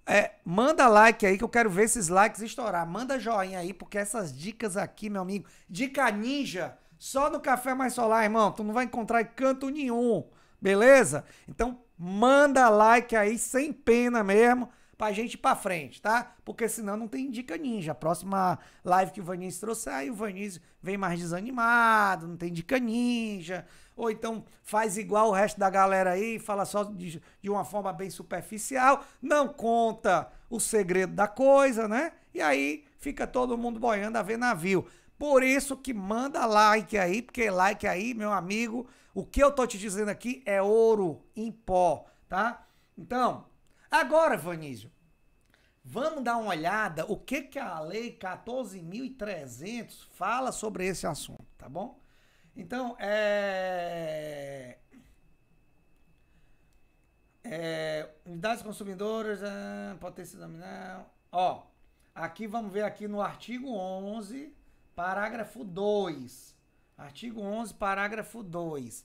S1: É, manda like aí que eu quero ver esses likes estourar. Manda joinha aí, porque essas dicas aqui, meu amigo, dica ninja, só no Café Mais Solar, irmão. Tu não vai encontrar em canto nenhum, beleza? Então manda like aí, sem pena mesmo pra gente ir pra frente, tá? Porque senão não tem dica ninja. Próxima live que o Vanísio trouxer, aí o Vanísio vem mais desanimado, não tem dica ninja. Ou então faz igual o resto da galera aí, fala só de, de uma forma bem superficial, não conta o segredo da coisa, né? E aí fica todo mundo boiando a ver navio. Por isso que manda like aí, porque like aí, meu amigo, o que eu tô te dizendo aqui é ouro em pó, tá? Então, Agora, Vanísio, vamos dar uma olhada o que, que a Lei 14.300 fala sobre esse assunto, tá bom? Então, é... é unidades consumidoras, ah, potência nominal... Ó, aqui vamos ver aqui no artigo 11, parágrafo 2. Artigo 11, parágrafo 2.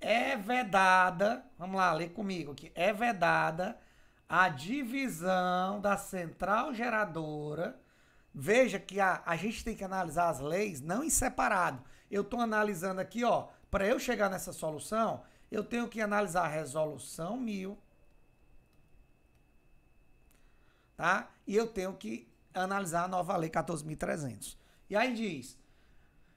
S1: É vedada, vamos lá, lê comigo aqui. É vedada a divisão da central geradora. Veja que a, a gente tem que analisar as leis não em separado. Eu estou analisando aqui, ó, para eu chegar nessa solução, eu tenho que analisar a resolução 1000, tá? E eu tenho que analisar a nova lei 14.300. E aí diz,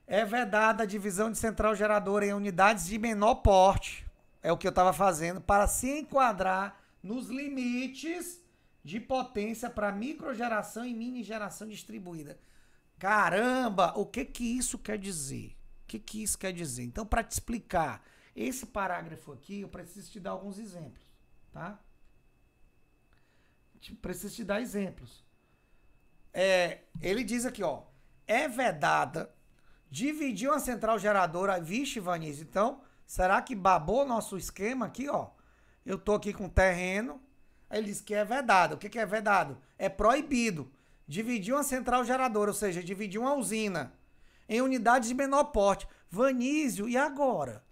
S1: é vedada a divisão de central geradora em unidades de menor porte, é o que eu estava fazendo, para se enquadrar nos limites de potência para microgeração e mini geração distribuída. Caramba, o que que isso quer dizer? O que que isso quer dizer? Então, para te explicar esse parágrafo aqui, eu preciso te dar alguns exemplos, tá? preciso te dar exemplos. É, ele diz aqui, ó, é vedada dividir uma central geradora, vixe, Vanise, então, será que babou nosso esquema aqui, ó? eu tô aqui com terreno. Aí ele disse que é vedado. O que, que é vedado? É proibido dividir uma central geradora, ou seja, dividir uma usina em unidades de menor porte. Vanísio, e agora?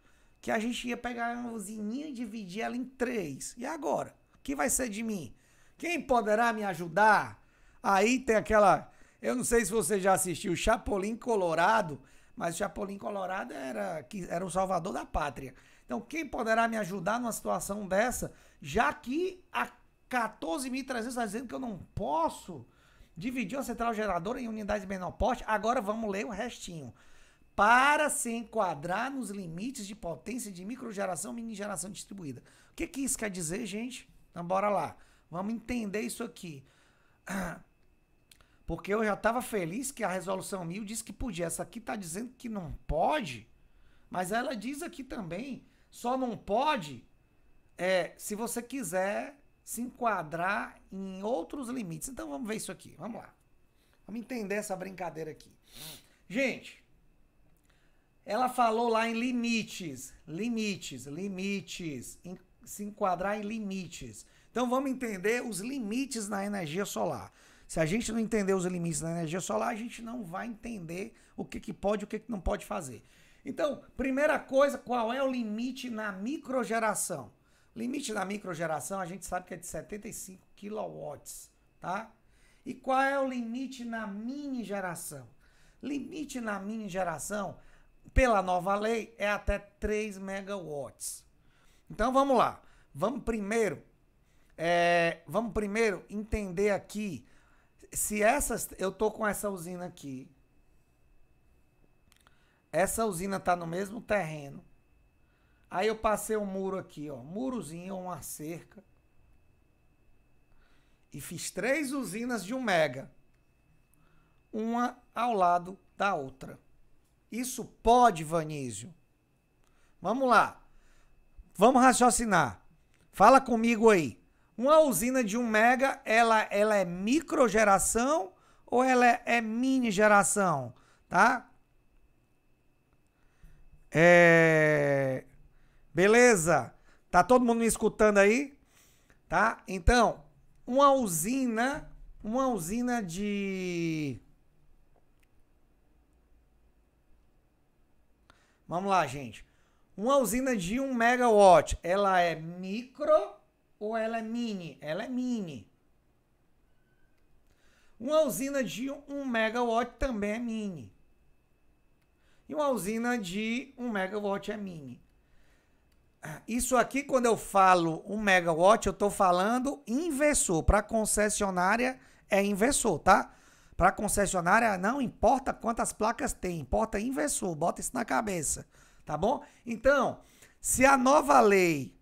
S1: Que a gente ia pegar uma usininha e dividir ela em três. E agora? O que vai ser de mim? Quem poderá me ajudar? Aí tem aquela. Eu não sei se você já assistiu Chapolin Colorado, mas Chapolin Colorado era, era o salvador da pátria. Então, quem poderá me ajudar numa situação dessa, já que a 14.300 está dizendo que eu não posso dividir uma central geradora em unidades de menor porte, agora vamos ler o restinho. Para se enquadrar nos limites de potência de microgeração e minigeração distribuída. O que, que isso quer dizer, gente? Então, bora lá. Vamos entender isso aqui. Porque eu já estava feliz que a resolução 1000 diz que podia. Essa aqui está dizendo que não pode, mas ela diz aqui também só não pode é, se você quiser se enquadrar em outros limites. Então vamos ver isso aqui. Vamos lá. Vamos entender essa brincadeira aqui. Gente, ela falou lá em limites, limites, limites, em, se enquadrar em limites. Então vamos entender os limites na energia solar. Se a gente não entender os limites na energia solar, a gente não vai entender o que, que pode e o que, que não pode fazer. Então, primeira coisa, qual é o limite na microgeração? Limite na microgeração, a gente sabe que é de 75 kW, tá? E qual é o limite na mini geração? Limite na mini geração, pela nova lei, é até 3 megawatts. Então vamos lá. Vamos primeiro, é, vamos primeiro entender aqui se essas, eu tô com essa usina aqui, essa usina está no mesmo terreno. Aí eu passei um muro aqui, ó, murozinho, uma cerca. E fiz três usinas de um mega. Uma ao lado da outra. Isso pode, Vanísio? Vamos lá. Vamos raciocinar. Fala comigo aí. Uma usina de 1 um mega, ela, ela é microgeração ou ela é, é mini geração? Tá? É... Beleza? Tá todo mundo me escutando aí? Tá? Então, uma usina, uma usina de Vamos lá, gente. Uma usina de 1 megawatt, ela é micro ou ela é mini? Ela é mini. Uma usina de 1 megawatt também é mini. E uma usina de 1 megawatt é mini. Isso aqui, quando eu falo 1 megawatt, eu estou falando inversor. Para concessionária é inversor, tá? Para concessionária não importa quantas placas tem, importa inversor. Bota isso na cabeça, tá bom? Então, se a nova lei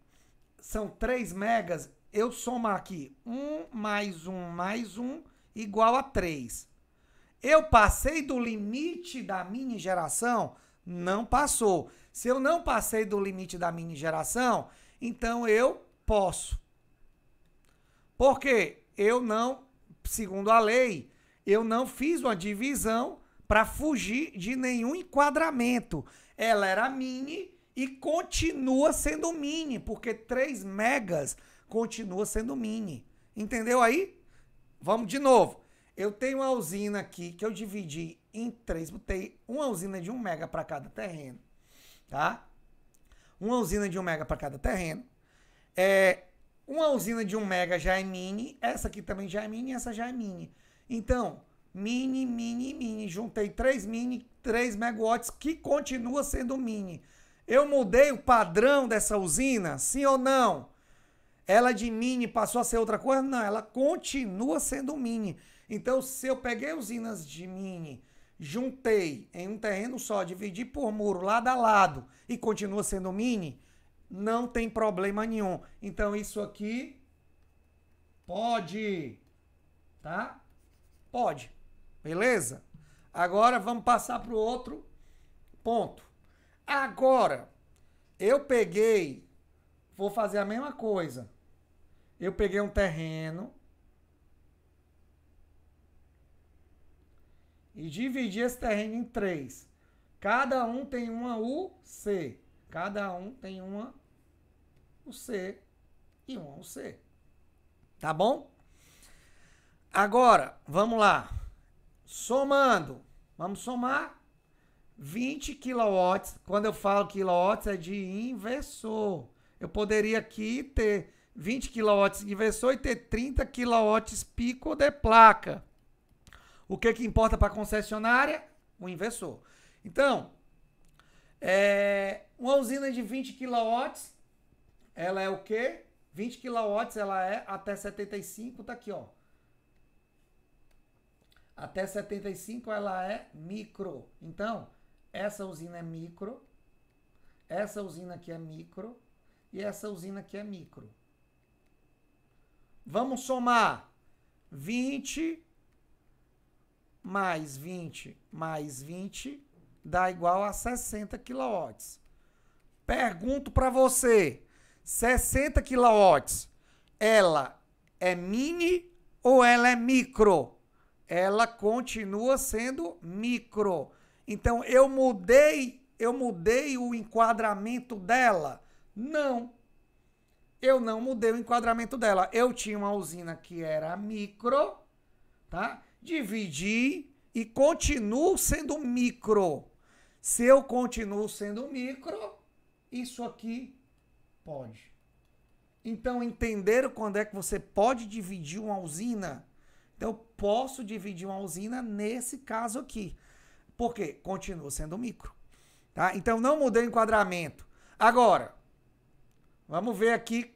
S1: são 3 megas, eu somar aqui 1 mais 1 mais 1 igual a 3. 3. Eu passei do limite da minha geração? Não passou. Se eu não passei do limite da minha geração, então eu posso. Porque eu não, segundo a lei, eu não fiz uma divisão para fugir de nenhum enquadramento. Ela era mini e continua sendo mini, porque 3 megas continua sendo mini. Entendeu aí? Vamos de novo. Eu tenho uma usina aqui que eu dividi em três, botei uma usina de um mega para cada terreno, tá? Uma usina de um mega para cada terreno. É, uma usina de um mega já é mini, essa aqui também já é mini, essa já é mini. Então, mini, mini, mini, juntei três mini, três megawatts que continua sendo mini. Eu mudei o padrão dessa usina, sim ou não? Ela de mini passou a ser outra coisa? Não, ela continua sendo mini. Então, se eu peguei usinas de mini, juntei em um terreno só, dividi por muro lado a lado e continua sendo mini, não tem problema nenhum. Então, isso aqui pode, tá? Pode, beleza? Agora, vamos passar para o outro ponto. Agora, eu peguei, vou fazer a mesma coisa. Eu peguei um terreno, e dividir esse terreno em três. Cada um tem uma UC. Cada um tem uma UC e uma UC. Tá bom? Agora, vamos lá. Somando, vamos somar 20 kW. Quando eu falo kW, é de inversor. Eu poderia aqui ter 20 kW de inversor e ter 30 kW pico de placa. O que, é que importa para a concessionária? O inversor. Então, é, uma usina de 20 kW, ela é o quê? 20 kW ela é até 75, tá aqui, ó. Até 75 ela é micro. Então, essa usina é micro, essa usina aqui é micro e essa usina aqui é micro. Vamos somar 20 mais 20 mais 20 dá igual a 60 kW. Pergunto para você, 60 kW, ela é mini ou ela é micro? Ela continua sendo micro. Então eu mudei, eu mudei o enquadramento dela? Não. Eu não mudei o enquadramento dela. Eu tinha uma usina que era micro, tá? dividi e continuo sendo micro. Se eu continuo sendo micro, isso aqui pode. Então, entenderam quando é que você pode dividir uma usina? Então, eu posso dividir uma usina nesse caso aqui. Por quê? Continua sendo micro. Tá? Então, não mudei o enquadramento. Agora, vamos ver aqui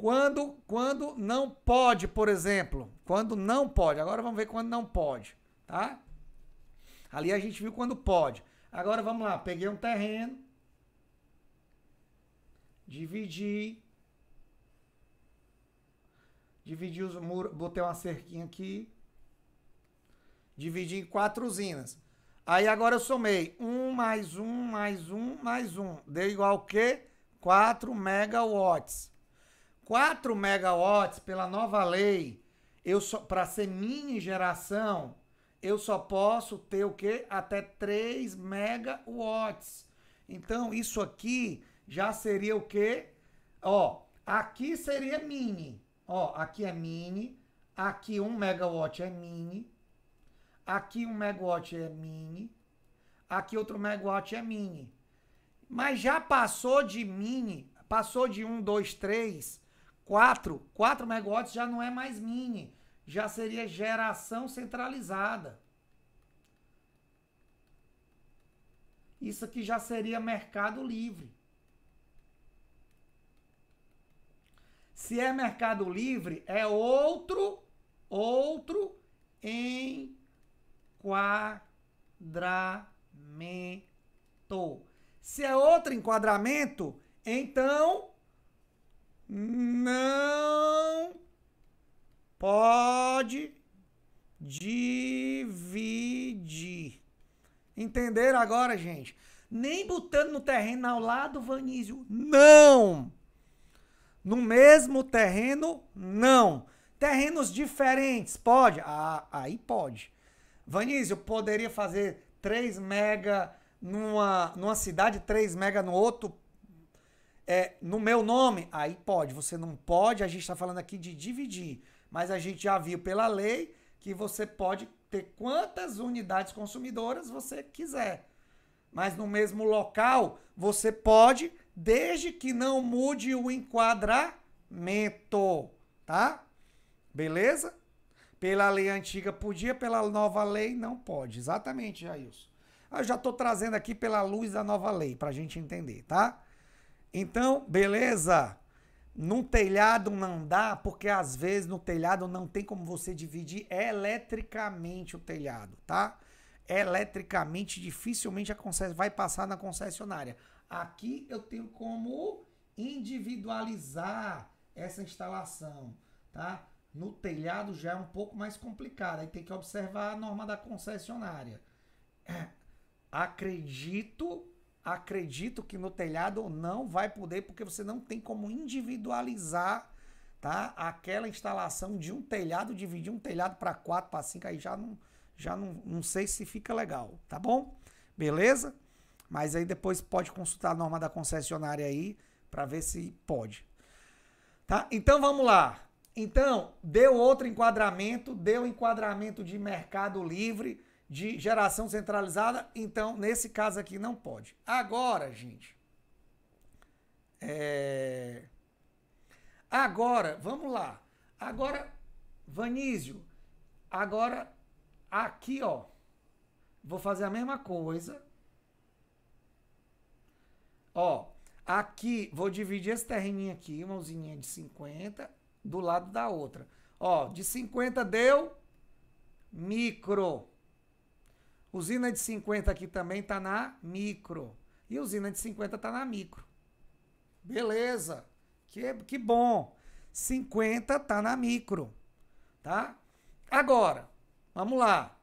S1: quando, quando não pode, por exemplo. Quando não pode. Agora vamos ver quando não pode, tá? Ali a gente viu quando pode. Agora vamos lá. Peguei um terreno. Dividi. Dividi os muros. Botei uma cerquinha aqui. Dividi em quatro usinas. Aí agora eu somei. Um mais um, mais um, mais um. Deu igual o quê? 4 megawatts. 4 megawatts pela nova lei, eu só para ser mini geração, eu só posso ter o quê? Até 3 megawatts. Então, isso aqui já seria o que? Ó, aqui seria mini. Ó, aqui é mini, aqui 1 megawatt é mini, aqui 1 megawatt é mini, aqui outro megawatt é mini. Mas já passou de mini, passou de 1, 2, 3, 4, 4 megawatts já não é mais mini, já seria geração centralizada. Isso aqui já seria mercado livre. Se é mercado livre, é outro, outro enquadramento. Se é outro enquadramento, então não pode dividir. Entenderam agora, gente? Nem botando no terreno ao lado, Vanísio. Não! No mesmo terreno, não. Terrenos diferentes, pode? Ah, aí pode. Vanísio, poderia fazer 3 mega numa, numa cidade, 3 mega no outro? é, no meu nome, aí pode. Você não pode, a gente está falando aqui de dividir. Mas a gente já viu pela lei que você pode ter quantas unidades consumidoras você quiser. Mas no mesmo local, você pode, desde que não mude o enquadramento, tá? Beleza? Pela lei antiga podia, pela nova lei não pode. Exatamente, Jailson. Eu já estou trazendo aqui pela luz da nova lei, para a gente entender, Tá? Então, beleza. Num telhado não dá, porque às vezes no telhado não tem como você dividir eletricamente o telhado, tá? Eletricamente, dificilmente a concess... vai passar na concessionária. Aqui eu tenho como individualizar essa instalação, tá? No telhado já é um pouco mais complicado, aí tem que observar a norma da concessionária. Acredito acredito que no telhado não vai poder, porque você não tem como individualizar tá? aquela instalação de um telhado, dividir um telhado para quatro, para cinco, aí já não, já não, não sei se fica legal, tá bom? Beleza? Mas aí depois pode consultar a norma da concessionária aí para ver se pode. Tá? Então vamos lá. Então, deu outro enquadramento, deu enquadramento de Mercado Livre de geração centralizada, então nesse caso aqui não pode. Agora, gente. É... Agora, vamos lá. Agora, Vanísio, agora aqui, ó. Vou fazer a mesma coisa. Ó, aqui vou dividir esse terreninho aqui, mãozinha de 50 do lado da outra. Ó, de 50 deu micro. Usina de 50 aqui também está na micro. E usina de 50 está na micro. Beleza. Que, que bom. 50 está na micro. Tá? Agora, vamos lá.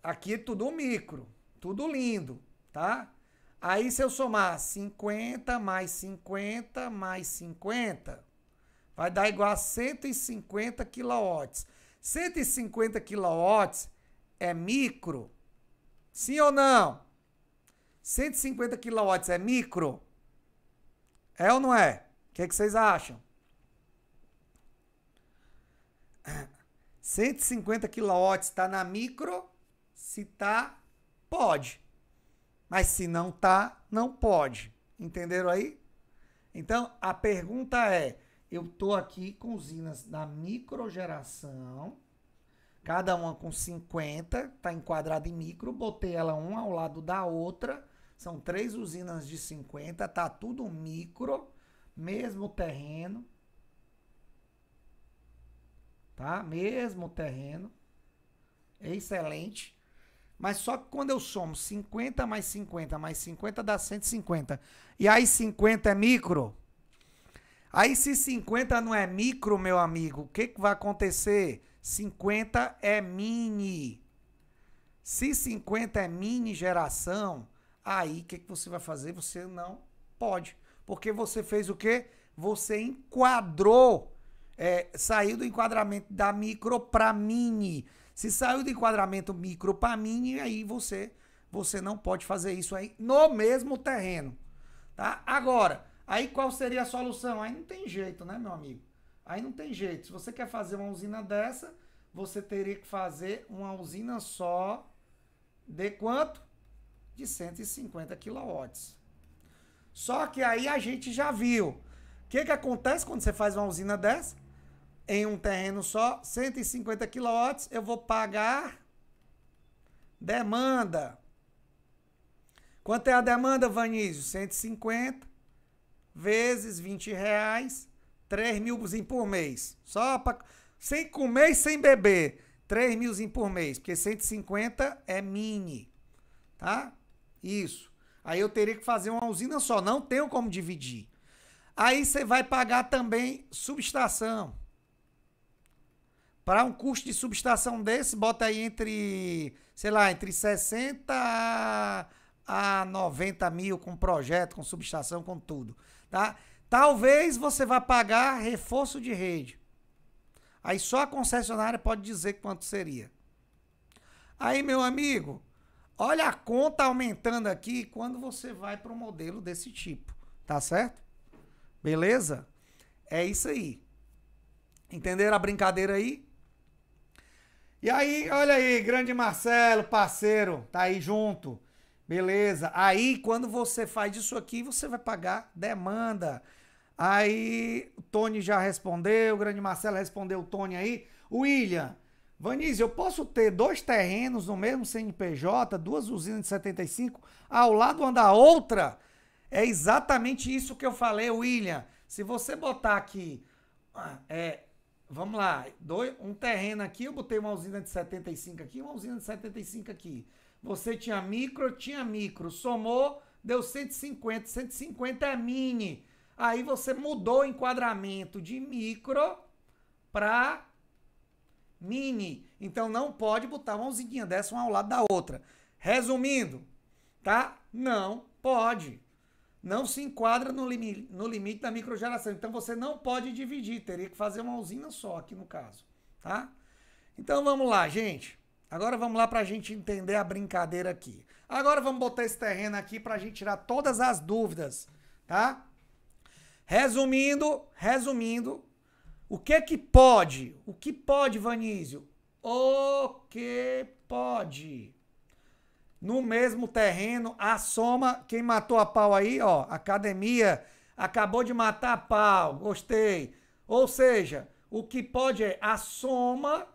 S1: Aqui é tudo micro. Tudo lindo. Tá? Aí, se eu somar 50 mais 50 mais 50, vai dar igual a 150 kW. 150 kW é micro Sim ou não? 150 kW é micro? É ou não é? O que, é que vocês acham? 150 kW está na micro? Se tá, pode. Mas se não tá, não pode. Entenderam aí? Então, a pergunta é: eu tô aqui com usinas da microgeração Cada uma com 50, está enquadrada em micro. Botei ela uma ao lado da outra. São três usinas de 50, tá tudo micro, mesmo terreno. Tá? Mesmo terreno. É excelente. Mas só que quando eu somo 50 mais 50 mais 50 dá 150. E aí 50 é micro? Aí se 50 não é micro, meu amigo, o que, que vai acontecer? 50 é mini. Se 50 é mini geração, aí o que, que você vai fazer? Você não pode. Porque você fez o quê? Você enquadrou, é, saiu do enquadramento da micro para mini. Se saiu do enquadramento micro para mini, aí você você não pode fazer isso aí no mesmo terreno, tá? Agora, aí qual seria a solução? Aí não tem jeito, né, meu amigo? Aí não tem jeito. Se você quer fazer uma usina dessa, você teria que fazer uma usina só de quanto? De 150 kW. Só que aí a gente já viu. O que, que acontece quando você faz uma usina dessa? Em um terreno só, 150 kW, eu vou pagar demanda. Quanto é a demanda, Vanísio? 150 vezes 20 reais 3 milzinho por mês. Só pra, sem comer e sem beber. 3 milzinho por mês. Porque 150 é mini. Tá? Isso. Aí eu teria que fazer uma usina só. Não tenho como dividir. Aí você vai pagar também subestação. Para um custo de subestação desse, bota aí entre, sei lá, entre 60 a a 90 mil com projeto, com subestação, com tudo, tá? Talvez você vá pagar reforço de rede. Aí só a concessionária pode dizer quanto seria. Aí, meu amigo, olha a conta aumentando aqui quando você vai para um modelo desse tipo, tá certo? Beleza? É isso aí. Entenderam a brincadeira aí? E aí, olha aí, grande Marcelo, parceiro, tá aí junto. Beleza? Aí, quando você faz isso aqui, você vai pagar demanda. Aí o Tony já respondeu, o grande Marcelo respondeu o Tony aí. William, Vanise, eu posso ter dois terrenos no mesmo CNPJ, duas usinas de 75, ao lado uma da outra? É exatamente isso que eu falei, William. Se você botar aqui, ah, é, vamos lá, dois, um terreno aqui, eu botei uma usina de 75 aqui, uma usina de 75 aqui. Você tinha micro, tinha micro, somou, deu 150. 150 é mini. Aí você mudou o enquadramento de micro para mini. Então não pode botar uma mãozinha dessa uma ao lado da outra. Resumindo, tá? Não pode. Não se enquadra no, limi no limite da microgeração. Então você não pode dividir, teria que fazer uma usina só aqui no caso, tá? Então vamos lá, gente. Agora vamos lá para a gente entender a brincadeira aqui. Agora vamos botar esse terreno aqui para a gente tirar todas as dúvidas, tá? Resumindo, resumindo, o que que pode? O que pode, Vanísio? O que pode? No mesmo terreno, a soma, quem matou a pau aí, ó, academia acabou de matar a pau, gostei. Ou seja, o que pode é a soma,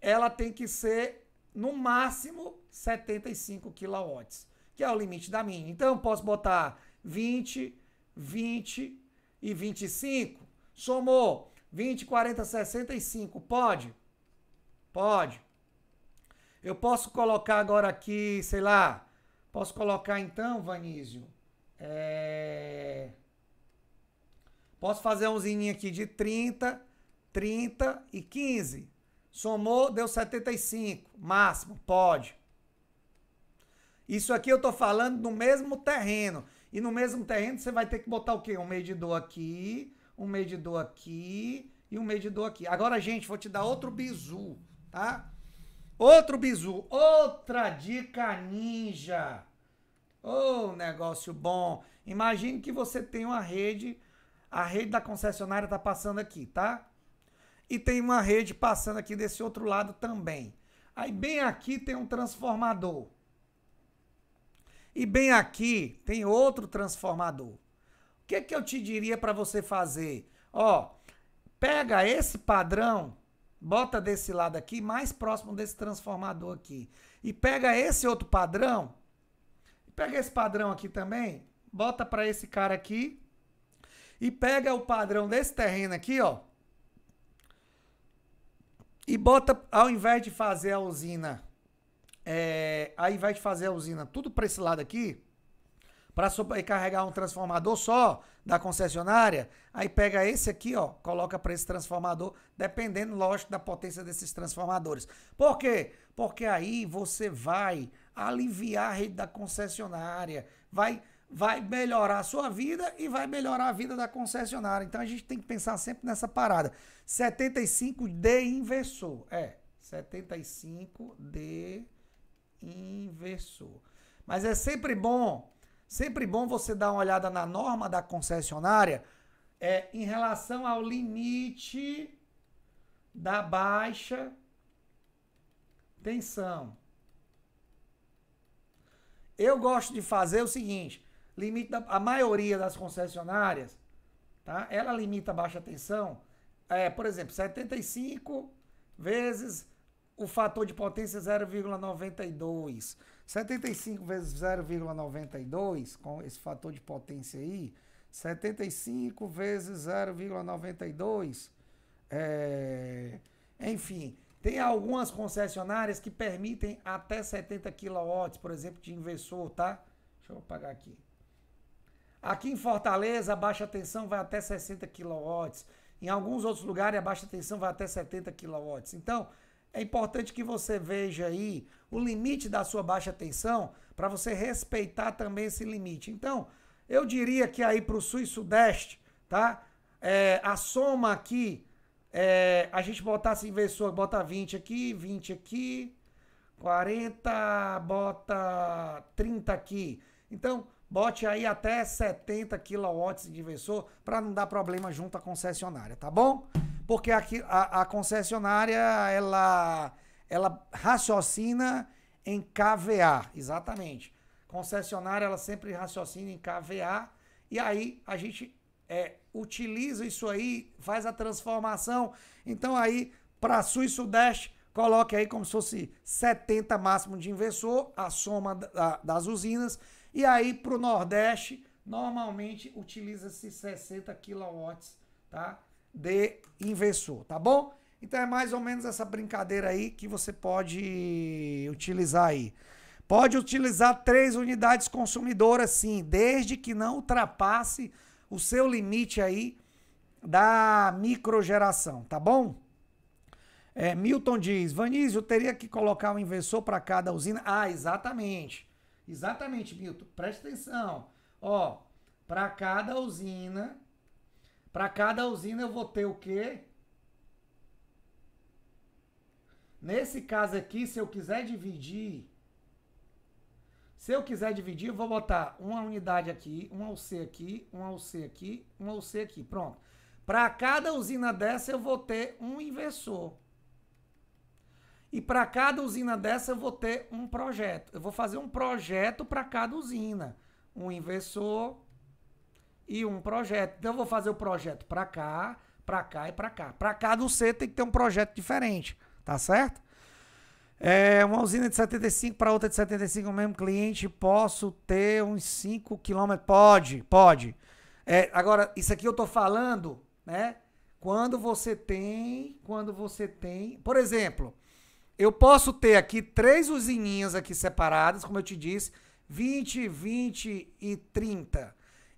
S1: ela tem que ser no máximo 75 kW, que é o limite da minha. Então, posso botar 20, 20, e 25. Somou 20, 40, 65. Pode? Pode. Eu posso colocar agora aqui, sei lá. Posso colocar então, Vanísio? É... Posso fazer um zininho aqui de 30, 30 e 15. Somou, deu 75. Máximo, pode. Isso aqui eu estou falando no mesmo terreno. E no mesmo terreno você vai ter que botar o quê? Um medidor aqui, um medidor aqui e um medidor aqui. Agora, gente, vou te dar outro bizu, tá? Outro bizu, outra dica ninja. Ô, oh, negócio bom. Imagine que você tem uma rede, a rede da concessionária tá passando aqui, tá? E tem uma rede passando aqui desse outro lado também. Aí bem aqui tem um transformador. E bem aqui tem outro transformador. O que, é que eu te diria para você fazer? Ó, pega esse padrão, bota desse lado aqui, mais próximo desse transformador aqui. E pega esse outro padrão, pega esse padrão aqui também, bota para esse cara aqui. E pega o padrão desse terreno aqui, ó. E bota, ao invés de fazer a usina é, aí vai fazer a usina tudo para esse lado aqui, para sobrecarregar um transformador só da concessionária, aí pega esse aqui, ó, coloca para esse transformador, dependendo, lógico, da potência desses transformadores. Por quê? Porque aí você vai aliviar a rede da concessionária, vai vai melhorar a sua vida e vai melhorar a vida da concessionária. Então a gente tem que pensar sempre nessa parada. 75 D inversor, é, 75 de inversor. Mas é sempre bom, sempre bom você dar uma olhada na norma da concessionária é, em relação ao limite da baixa tensão. Eu gosto de fazer o seguinte, limite da, a maioria das concessionárias, tá? Ela limita a baixa tensão, é, por exemplo, 75 vezes o fator de potência é 0,92. 75 vezes 0,92, com esse fator de potência aí, 75 vezes 0,92. É... Enfim, tem algumas concessionárias que permitem até 70 kW, por exemplo, de inversor, tá? Deixa eu apagar aqui. Aqui em Fortaleza, a baixa tensão vai até 60 kW. Em alguns outros lugares, a baixa tensão vai até 70 kW. Então, é importante que você veja aí o limite da sua baixa tensão para você respeitar também esse limite. Então, eu diria que aí para o sul e sudeste, tá? É, a soma aqui, é, a gente botar assim, inversor, bota 20 aqui, 20 aqui, 40, bota 30 aqui. Então, bote aí até 70 kW de inversor para não dar problema junto à concessionária, tá bom? Porque aqui, a, a concessionária, ela, ela raciocina em KVA, exatamente. Concessionária, ela sempre raciocina em KVA. E aí a gente é, utiliza isso aí, faz a transformação. Então aí, para Sul e Sudeste, coloque aí como se fosse 70 máximo de inversor, a soma da, das usinas. E aí, para o Nordeste, normalmente utiliza-se 60 kW, tá? de inversor, tá bom? Então é mais ou menos essa brincadeira aí que você pode utilizar aí. Pode utilizar três unidades consumidoras sim, desde que não ultrapasse o seu limite aí da microgeração, tá bom? É, Milton diz, Vanísio, teria que colocar um inversor para cada usina? Ah, exatamente. Exatamente, Milton. Presta atenção. Ó, para cada usina, para cada usina eu vou ter o quê? Nesse caso aqui, se eu quiser dividir, se eu quiser dividir, eu vou botar uma unidade aqui, uma UC aqui, uma UC aqui, uma UC aqui, pronto. Para cada usina dessa eu vou ter um inversor. E para cada usina dessa eu vou ter um projeto. Eu vou fazer um projeto para cada usina. Um inversor, e um projeto. Então eu vou fazer o projeto para cá, para cá e para cá. Para cá do C tem que ter um projeto diferente, tá certo? É, uma usina de 75 para outra de 75, o mesmo cliente, posso ter uns 5 quilômetros? Pode, pode. É, agora, isso aqui eu tô falando, né? Quando você tem, quando você tem, por exemplo, eu posso ter aqui três usininhas aqui separadas, como eu te disse, 20, 20 e 30.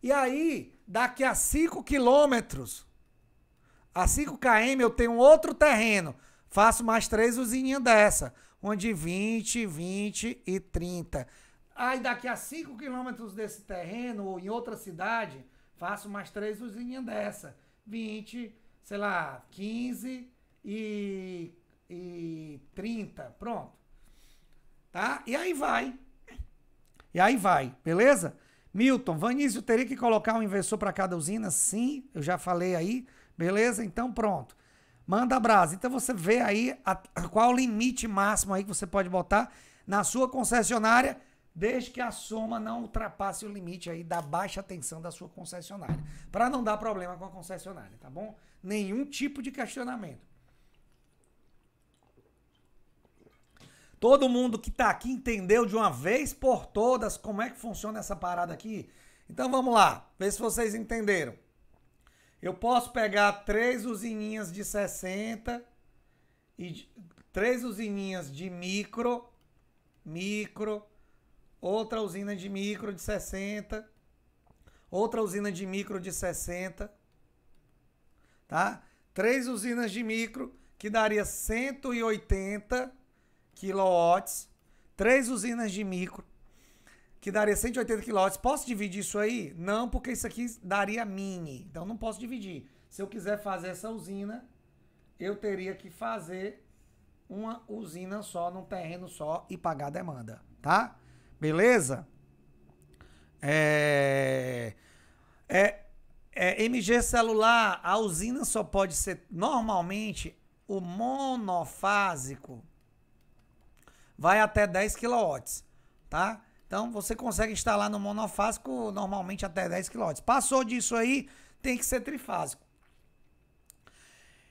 S1: E aí, daqui a 5 quilômetros, a 5 km eu tenho outro terreno. Faço mais três usinhas dessa, onde 20, 20 e 30. Aí daqui a 5 quilômetros desse terreno ou em outra cidade, faço mais três usinhas dessa. 20, sei lá, 15 e, e 30. Pronto. Tá? E aí vai. E aí vai, beleza? beleza? Milton, Vanício, teria que colocar um inversor para cada usina? Sim, eu já falei aí. Beleza? Então pronto. Manda brasa. Então você vê aí a, qual o limite máximo aí que você pode botar na sua concessionária, desde que a soma não ultrapasse o limite aí da baixa tensão da sua concessionária, para não dar problema com a concessionária, tá bom? Nenhum tipo de questionamento. Todo mundo que tá aqui entendeu de uma vez por todas como é que funciona essa parada aqui? Então vamos lá, ver se vocês entenderam. Eu posso pegar três usininhas de 60 e três usininhas de micro, micro, outra usina de micro de 60, outra usina de micro de 60, tá? Três usinas de micro que daria 180 quilowatts, três usinas de micro, que daria 180 quilowatts. Posso dividir isso aí? Não, porque isso aqui daria mini. Então não posso dividir. Se eu quiser fazer essa usina, eu teria que fazer uma usina só num terreno só e pagar a demanda, tá? Beleza? É... é, é MG celular, a usina só pode ser normalmente o monofásico vai até 10 kW, tá? Então você consegue instalar no monofásico normalmente até 10 kW. Passou disso aí, tem que ser trifásico.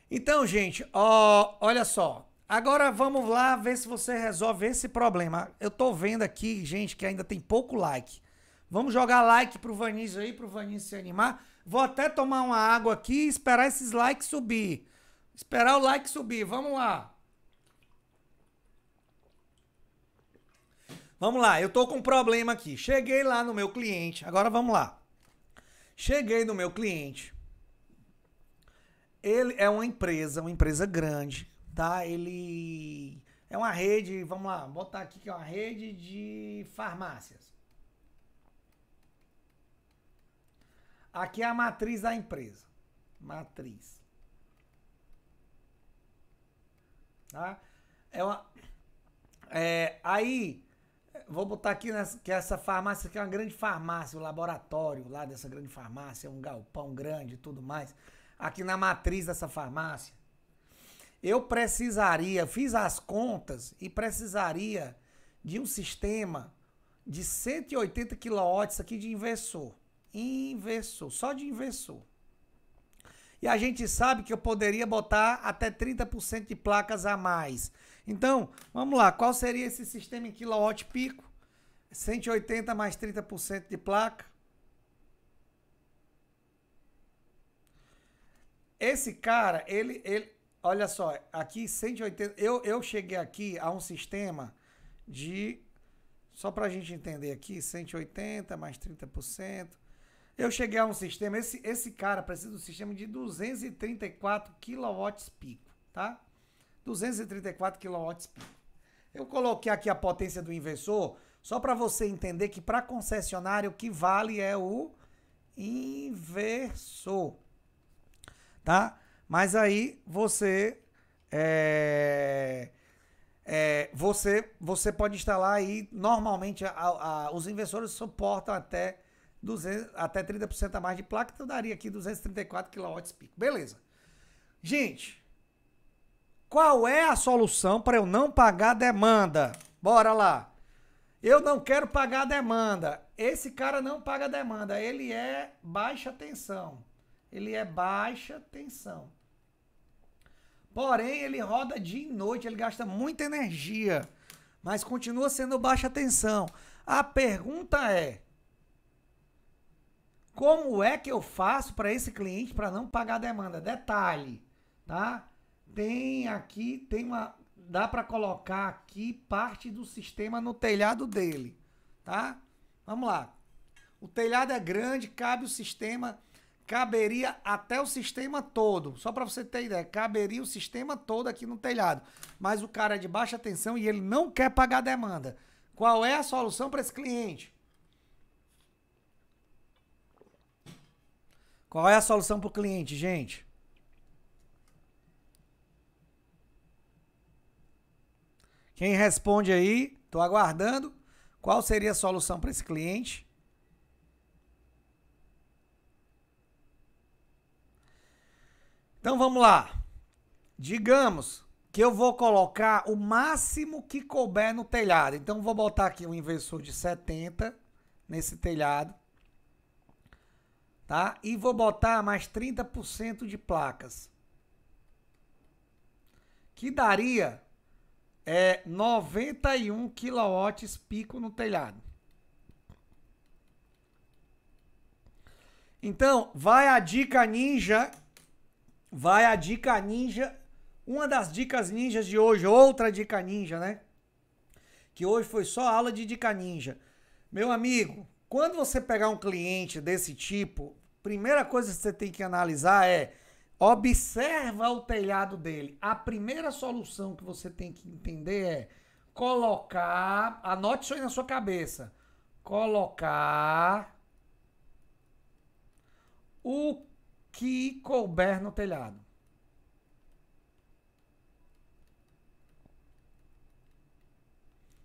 S1: Então, gente, ó, olha só. Agora vamos lá ver se você resolve esse problema. Eu tô vendo aqui, gente, que ainda tem pouco like. Vamos jogar like pro Vanizio aí, pro Vanizio se animar. Vou até tomar uma água aqui e esperar esses likes subir. Esperar o like subir. Vamos lá. Vamos lá, eu tô com um problema aqui. Cheguei lá no meu cliente. Agora vamos lá. Cheguei no meu cliente. Ele é uma empresa, uma empresa grande, tá? Ele é uma rede, vamos lá, botar aqui que é uma rede de farmácias. Aqui é a matriz da empresa. Matriz. Tá? É uma. É, aí vou botar aqui nessa, que essa farmácia aqui é uma grande farmácia, o laboratório lá dessa grande farmácia, um galpão grande e tudo mais, aqui na matriz dessa farmácia. Eu precisaria, fiz as contas e precisaria de um sistema de 180 kW aqui de inversor. Inversor, só de inversor. E a gente sabe que eu poderia botar até 30% de placas a mais. Então, vamos lá, qual seria esse sistema em quilowatt pico? 180 mais 30% de placa. Esse cara, ele, ele, olha só, aqui 180, eu, eu cheguei aqui a um sistema de, só para a gente entender aqui, 180 mais 30%, eu cheguei a um sistema, esse, esse cara precisa de um sistema de 234 kW pico, tá? 234 kW pico. Eu coloquei aqui a potência do inversor só para você entender que para concessionário o que vale é o inversor, tá? Mas aí você é, é, você você pode instalar aí normalmente a, a, os inversores suportam até 200, até 30% a mais de placa, então daria aqui 234 pico, Beleza. Gente, qual é a solução para eu não pagar demanda? Bora lá. Eu não quero pagar demanda. Esse cara não paga demanda, ele é baixa tensão. Ele é baixa tensão. Porém, ele roda dia e noite, ele gasta muita energia, mas continua sendo baixa tensão. A pergunta é: como é que eu faço para esse cliente para não pagar a demanda? Detalhe, tá? Tem aqui, tem uma, dá para colocar aqui parte do sistema no telhado dele, tá? Vamos lá. O telhado é grande, cabe o sistema, caberia até o sistema todo. Só para você ter ideia, caberia o sistema todo aqui no telhado. Mas o cara é de baixa tensão e ele não quer pagar a demanda. Qual é a solução para esse cliente? Qual é a solução para o cliente, gente? Quem responde aí, estou aguardando. Qual seria a solução para esse cliente? Então vamos lá. Digamos que eu vou colocar o máximo que couber no telhado. Então vou botar aqui um inversor de 70 nesse telhado tá? E vou botar mais 30% de placas. Que daria é 91 kW pico no telhado. Então, vai a dica ninja. Vai a dica ninja. Uma das dicas ninjas de hoje, outra dica ninja, né? Que hoje foi só aula de dica ninja. Meu amigo, quando você pegar um cliente desse tipo, primeira coisa que você tem que analisar é observa o telhado dele. A primeira solução que você tem que entender é colocar, anote isso aí na sua cabeça. Colocar o que couber no telhado.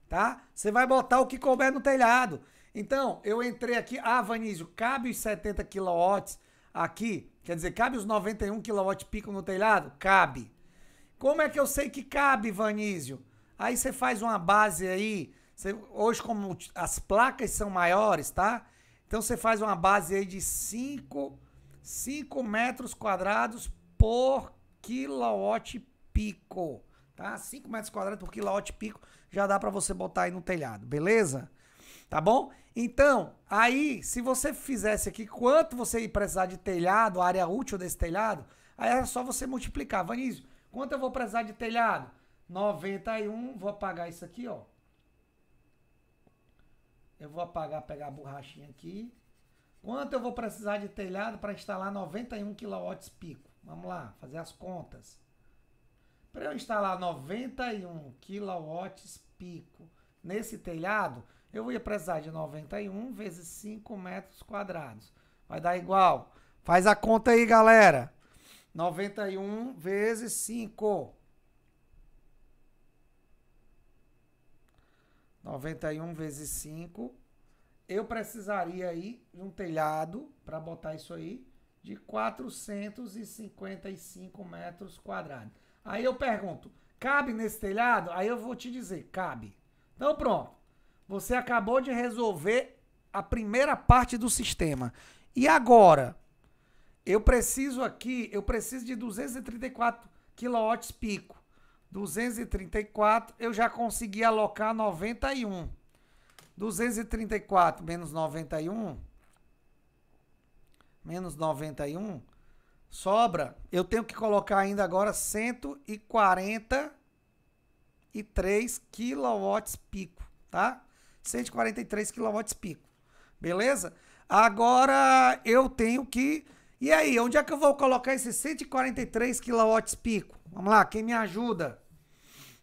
S1: Tá? Você vai botar o que couber no telhado. Então, eu entrei aqui. Ah, Vanísio, cabe os 70 kW aqui? Quer dizer, cabe os 91 kW pico no telhado? Cabe. Como é que eu sei que cabe, Vanísio? Aí você faz uma base aí. hoje, como as placas são maiores, tá? Então você faz uma base aí de 5, 5 metros quadrados por quilowatt pico. Tá? 5 metros quadrados por quilowatt pico já dá para você botar aí no telhado, beleza? Tá bom? Então, aí, se você fizesse aqui quanto você ia precisar de telhado, área útil desse telhado, aí é só você multiplicar. Vanísio, quanto eu vou precisar de telhado? 91, vou apagar isso aqui, ó. Eu vou apagar, pegar a borrachinha aqui. Quanto eu vou precisar de telhado para instalar 91 kW pico? Vamos lá, fazer as contas. Para eu instalar 91 kW pico nesse telhado, eu ia precisar de 91 vezes 5 metros quadrados. Vai dar igual. Faz a conta aí, galera. 91 vezes 5. 91 vezes 5. Eu precisaria aí de um telhado para botar isso aí de 455 metros quadrados. Aí eu pergunto, cabe nesse telhado? Aí eu vou te dizer, cabe. Então pronto. Você acabou de resolver a primeira parte do sistema. E agora? Eu preciso aqui, eu preciso de 234 quilowatts pico. 234, eu já consegui alocar 91. 234 menos 91, menos 91, sobra, eu tenho que colocar ainda agora 143 quilowatts pico, tá? 143 kW pico. Beleza? Agora eu tenho que. E aí, onde é que eu vou colocar esses 143 kW pico? Vamos lá, quem me ajuda?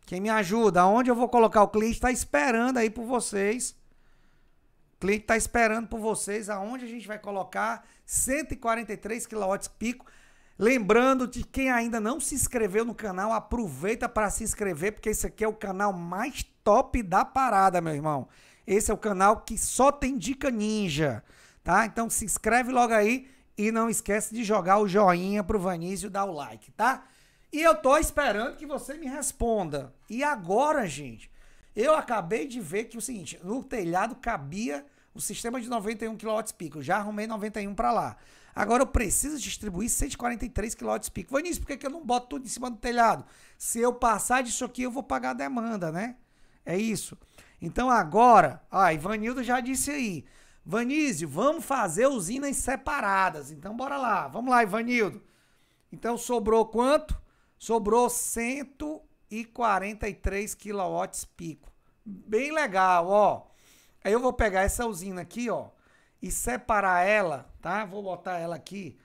S1: Quem me ajuda? Onde eu vou colocar? O cliente está esperando aí por vocês. O cliente está esperando por vocês aonde a gente vai colocar 143 kW pico. Lembrando de quem ainda não se inscreveu no canal, aproveita para se inscrever, porque esse aqui é o canal mais top da parada, meu irmão. Esse é o canal que só tem dica ninja, tá? Então se inscreve logo aí e não esquece de jogar o joinha pro Vanísio dar o like, tá? E eu tô esperando que você me responda. E agora, gente, eu acabei de ver que o seguinte, no telhado cabia o sistema de 91 kW pico. já arrumei 91 para lá. Agora eu preciso distribuir 143 quilowatts pico. Vinícius, por que, que eu não boto tudo em cima do telhado? Se eu passar disso aqui, eu vou pagar a demanda, né? É isso. Então agora, ó, Ivanildo já disse aí. Vanísio, vamos fazer usinas separadas. Então bora lá. Vamos lá, Ivanildo. Então sobrou quanto? Sobrou 143 quilowatts pico. Bem legal, ó. Aí eu vou pegar essa usina aqui, ó e separar ela, tá? Vou botar ela aqui.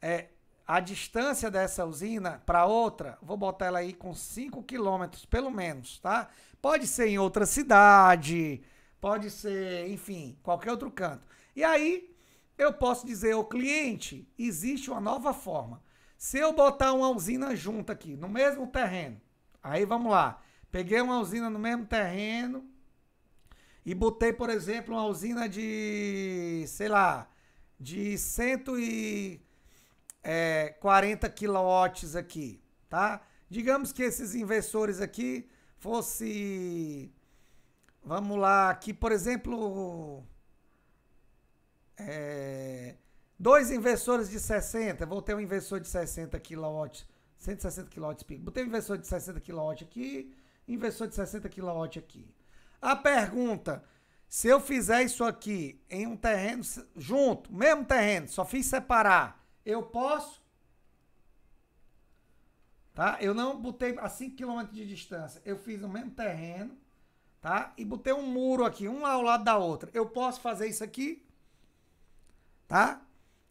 S1: É, a distância dessa usina para outra, vou botar ela aí com 5 quilômetros, pelo menos, tá? Pode ser em outra cidade, pode ser, enfim, qualquer outro canto. E aí, eu posso dizer ao cliente, existe uma nova forma. Se eu botar uma usina junto aqui, no mesmo terreno, aí vamos lá. Peguei uma usina no mesmo terreno, e botei, por exemplo, uma usina de, sei lá, de 140 é, quilowatts aqui, tá? Digamos que esses investidores aqui fosse, vamos lá, aqui, por exemplo, é, dois investidores de 60, vou ter um investidor de 60 quilowatts, 160 quilowatts pico, botei um investidor de 60 kW aqui, investidor de 60 kW aqui. A pergunta: se eu fizer isso aqui em um terreno junto, mesmo terreno, só fiz separar, eu posso? Tá? Eu não botei a 5 km de distância, eu fiz o mesmo terreno, tá? E botei um muro aqui, um ao lado da outra. Eu posso fazer isso aqui? Tá?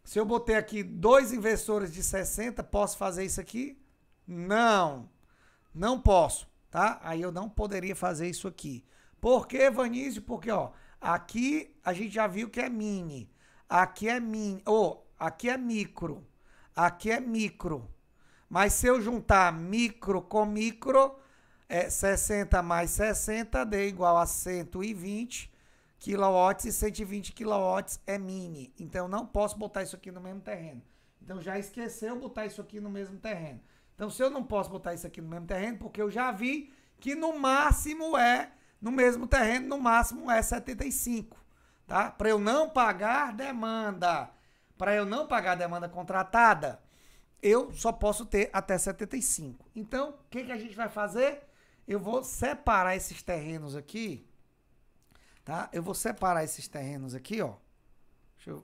S1: Se eu botei aqui dois investidores de 60, posso fazer isso aqui? Não. Não posso, tá? Aí eu não poderia fazer isso aqui. Por que, Vanise? Porque, ó, aqui a gente já viu que é mini. Aqui é mini. Ou, oh, aqui é micro. Aqui é micro. Mas se eu juntar micro com micro, é 60 mais 60 dê igual a 120 kW e 120 kW é mini. Então não posso botar isso aqui no mesmo terreno. Então já esqueceu botar isso aqui no mesmo terreno. Então se eu não posso botar isso aqui no mesmo terreno, porque eu já vi que no máximo é no mesmo terreno, no máximo é 75, tá? Para eu não pagar demanda, para eu não pagar demanda contratada, eu só posso ter até 75. Então, o que, que a gente vai fazer? Eu vou separar esses terrenos aqui, tá? Eu vou separar esses terrenos aqui, ó. Deixa eu...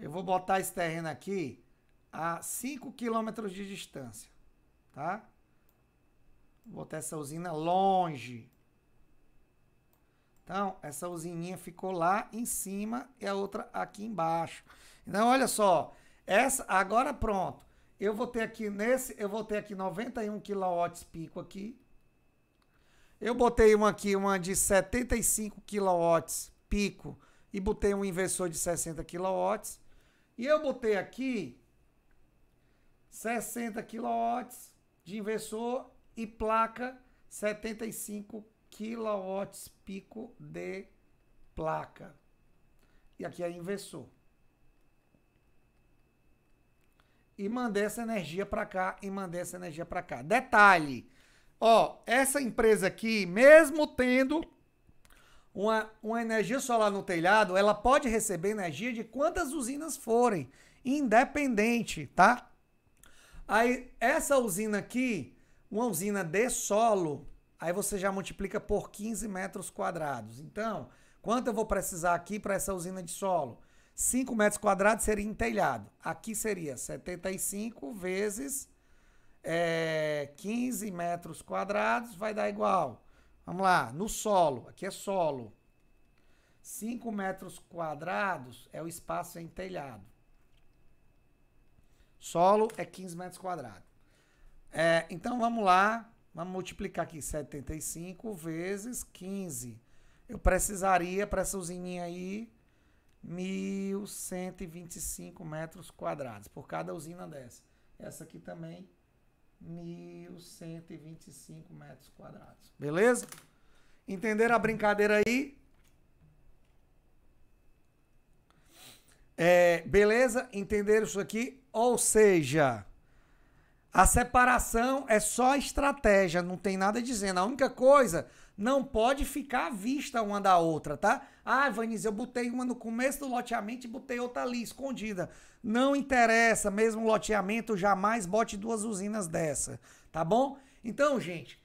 S1: Eu vou botar esse terreno aqui a 5 quilômetros de distância, tá? botar essa usina longe. Então, essa usininha ficou lá em cima e a outra aqui embaixo. Então, olha só, essa agora pronto. Eu vou ter aqui nesse, eu vou ter aqui 91 kW pico aqui. Eu botei uma aqui, uma de 75 kW pico e botei um inversor de 60 kW. E eu botei aqui 60 kW de inversor e placa 75 quilowatts pico de placa. E aqui é inversor. E mandei essa energia para cá e mandei essa energia para cá. Detalhe, ó, essa empresa aqui, mesmo tendo uma, uma energia solar no telhado, ela pode receber energia de quantas usinas forem, independente, tá? Aí, essa usina aqui, uma usina de solo, aí você já multiplica por 15 metros quadrados. Então, quanto eu vou precisar aqui para essa usina de solo? 5 metros quadrados seria em telhado. Aqui seria 75 vezes é, 15 metros quadrados, vai dar igual. Vamos lá, no solo, aqui é solo. 5 metros quadrados é o espaço em telhado. Solo é 15 metros quadrados. É, então vamos lá, vamos multiplicar aqui 75 vezes 15. Eu precisaria para essa usininha aí 1.125 metros quadrados por cada usina dessa. Essa aqui também 1.125 metros quadrados. Beleza? Entenderam a brincadeira aí? É, beleza? Entenderam isso aqui? Ou seja, a separação é só estratégia, não tem nada dizendo. A única coisa, não pode ficar à vista uma da outra, tá? Ah, Vaniz, eu botei uma no começo do loteamento e botei outra ali, escondida. Não interessa, mesmo loteamento, jamais bote duas usinas dessa, tá bom? Então, gente,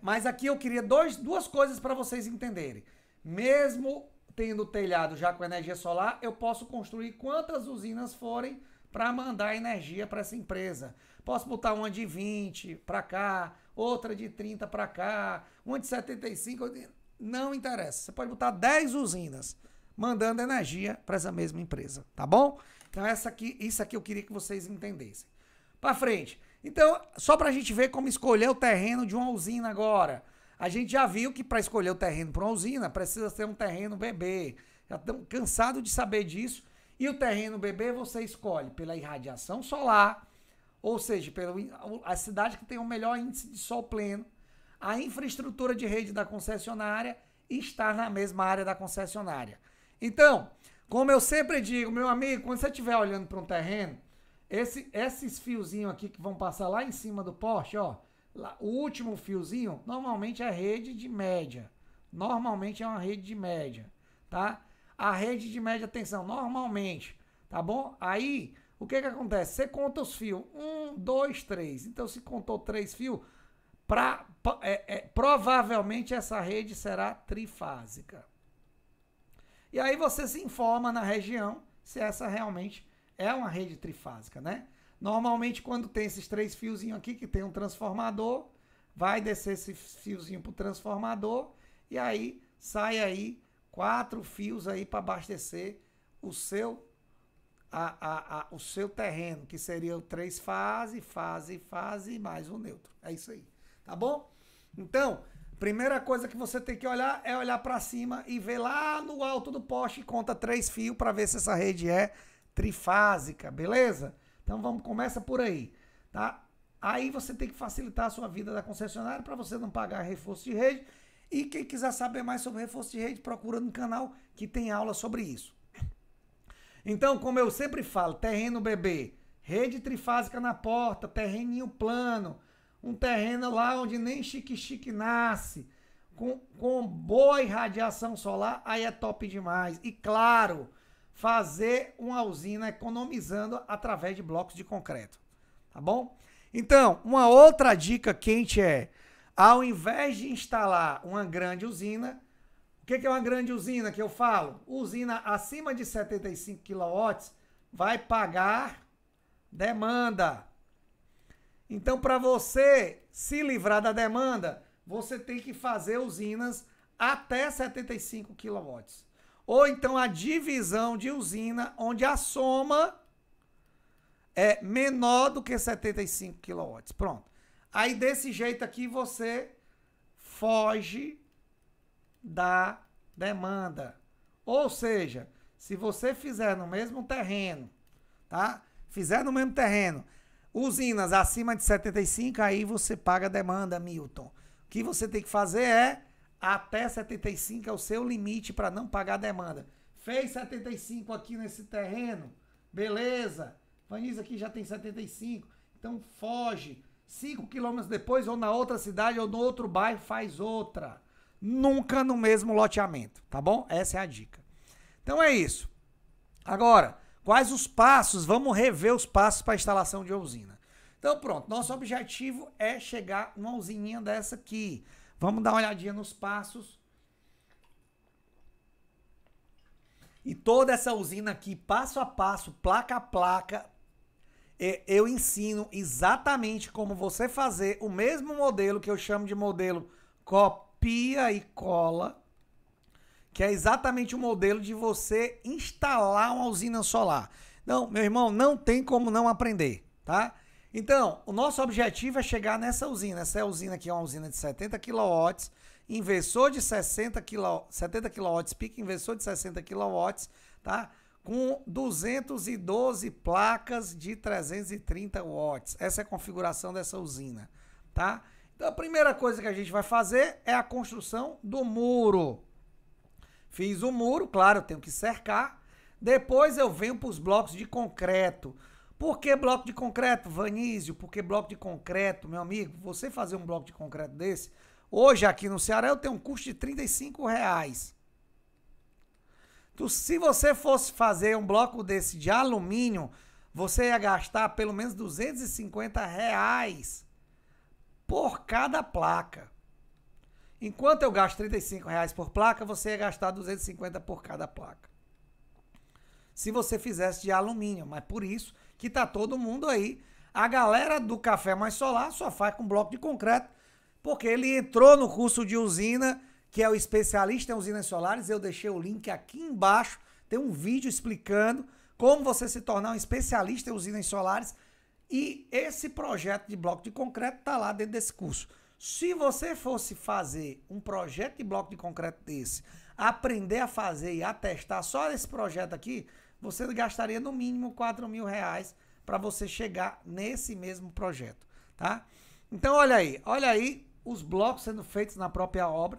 S1: mas aqui eu queria dois, duas coisas para vocês entenderem. Mesmo tendo telhado já com energia solar, eu posso construir quantas usinas forem para mandar energia para essa empresa. Posso botar uma de 20 para cá, outra de 30 para cá, uma de 75. Não interessa. Você pode botar 10 usinas mandando energia para essa mesma empresa, tá bom? Então essa aqui, isso aqui eu queria que vocês entendessem. Para frente. Então, só para a gente ver como escolher o terreno de uma usina agora. A gente já viu que para escolher o terreno para uma usina precisa ser um terreno bebê. Já estamos cansados de saber disso. E o terreno bebê você escolhe pela irradiação solar, ou seja, pela a cidade que tem o melhor índice de sol pleno, a infraestrutura de rede da concessionária está na mesma área da concessionária. Então, como eu sempre digo, meu amigo, quando você estiver olhando para um terreno, esse, esses fiozinhos aqui que vão passar lá em cima do poste, ó, lá, o último fiozinho, normalmente é rede de média. Normalmente é uma rede de média, tá? A rede de média tensão, normalmente, tá bom? Aí, o que que acontece? Você conta os fios. Um, dois, três. Então, se contou três fios, pra, é, é, provavelmente essa rede será trifásica. E aí você se informa na região se essa realmente é uma rede trifásica, né? Normalmente, quando tem esses três fiozinhos aqui, que tem um transformador, vai descer esse fiozinho para o transformador e aí sai aí quatro fios aí para abastecer o seu a, a, a, o seu terreno, que seria o três fase, fase, fase e mais o neutro. É isso aí. Tá bom? Então, primeira coisa que você tem que olhar é olhar para cima e ver lá no alto do poste conta três fios para ver se essa rede é trifásica, beleza? Então vamos começa por aí, tá? Aí você tem que facilitar a sua vida da concessionária para você não pagar reforço de rede. E quem quiser saber mais sobre reforço de rede, procura no canal que tem aula sobre isso. Então, como eu sempre falo, terreno bebê, rede trifásica na porta, terreninho plano, um terreno lá onde nem chique-chique nasce, com, com boa irradiação solar, aí é top demais. E claro, fazer uma usina economizando através de blocos de concreto, tá bom? Então, uma outra dica quente é, ao invés de instalar uma grande usina, que, que é uma grande usina que eu falo? Usina acima de 75 kW vai pagar demanda. Então, para você se livrar da demanda, você tem que fazer usinas até 75 kW. Ou então a divisão de usina, onde a soma é menor do que 75 kW. Pronto. Aí desse jeito aqui você foge da demanda. Ou seja, se você fizer no mesmo terreno, tá? Fizer no mesmo terreno, usinas acima de 75, aí você paga a demanda, Milton. O que você tem que fazer é até 75 é o seu limite para não pagar a demanda. Fez 75 aqui nesse terreno, beleza. Vanisa aqui já tem 75, então foge. 5 quilômetros depois, ou na outra cidade, ou no outro bairro, faz outra nunca no mesmo loteamento, tá bom? Essa é a dica. Então é isso. Agora, quais os passos? Vamos rever os passos para a instalação de usina. Então pronto, nosso objetivo é chegar numa usininha dessa aqui. Vamos dar uma olhadinha nos passos. E toda essa usina aqui, passo a passo, placa a placa, eu ensino exatamente como você fazer o mesmo modelo que eu chamo de modelo COP copia e cola, que é exatamente o modelo de você instalar uma usina solar. Não, meu irmão, não tem como não aprender, tá? Então, o nosso objetivo é chegar nessa usina. Essa usina aqui é uma usina de 70 kW, inversor de 60 kW, 70 kW pico, inversor de 60 kW, tá? Com 212 placas de 330 watts. Essa é a configuração dessa usina, tá? Então a primeira coisa que a gente vai fazer é a construção do muro. Fiz o muro, claro, eu tenho que cercar. Depois eu venho para os blocos de concreto. Por que bloco de concreto, Vanísio? Porque bloco de concreto, meu amigo, você fazer um bloco de concreto desse, hoje aqui no Ceará eu tenho um custo de 35 reais. Então, se você fosse fazer um bloco desse de alumínio, você ia gastar pelo menos 250 reais por cada placa. Enquanto eu gasto 35 reais por placa, você ia gastar 250 por cada placa. Se você fizesse de alumínio, mas por isso que tá todo mundo aí. A galera do Café Mais Solar só faz com bloco de concreto, porque ele entrou no curso de usina, que é o especialista em usinas solares. Eu deixei o link aqui embaixo, tem um vídeo explicando como você se tornar um especialista em usinas solares e esse projeto de bloco de concreto está lá dentro desse curso. Se você fosse fazer um projeto de bloco de concreto desse, aprender a fazer e a testar só esse projeto aqui, você gastaria no mínimo 4 mil reais para você chegar nesse mesmo projeto, tá? Então olha aí, olha aí os blocos sendo feitos na própria obra.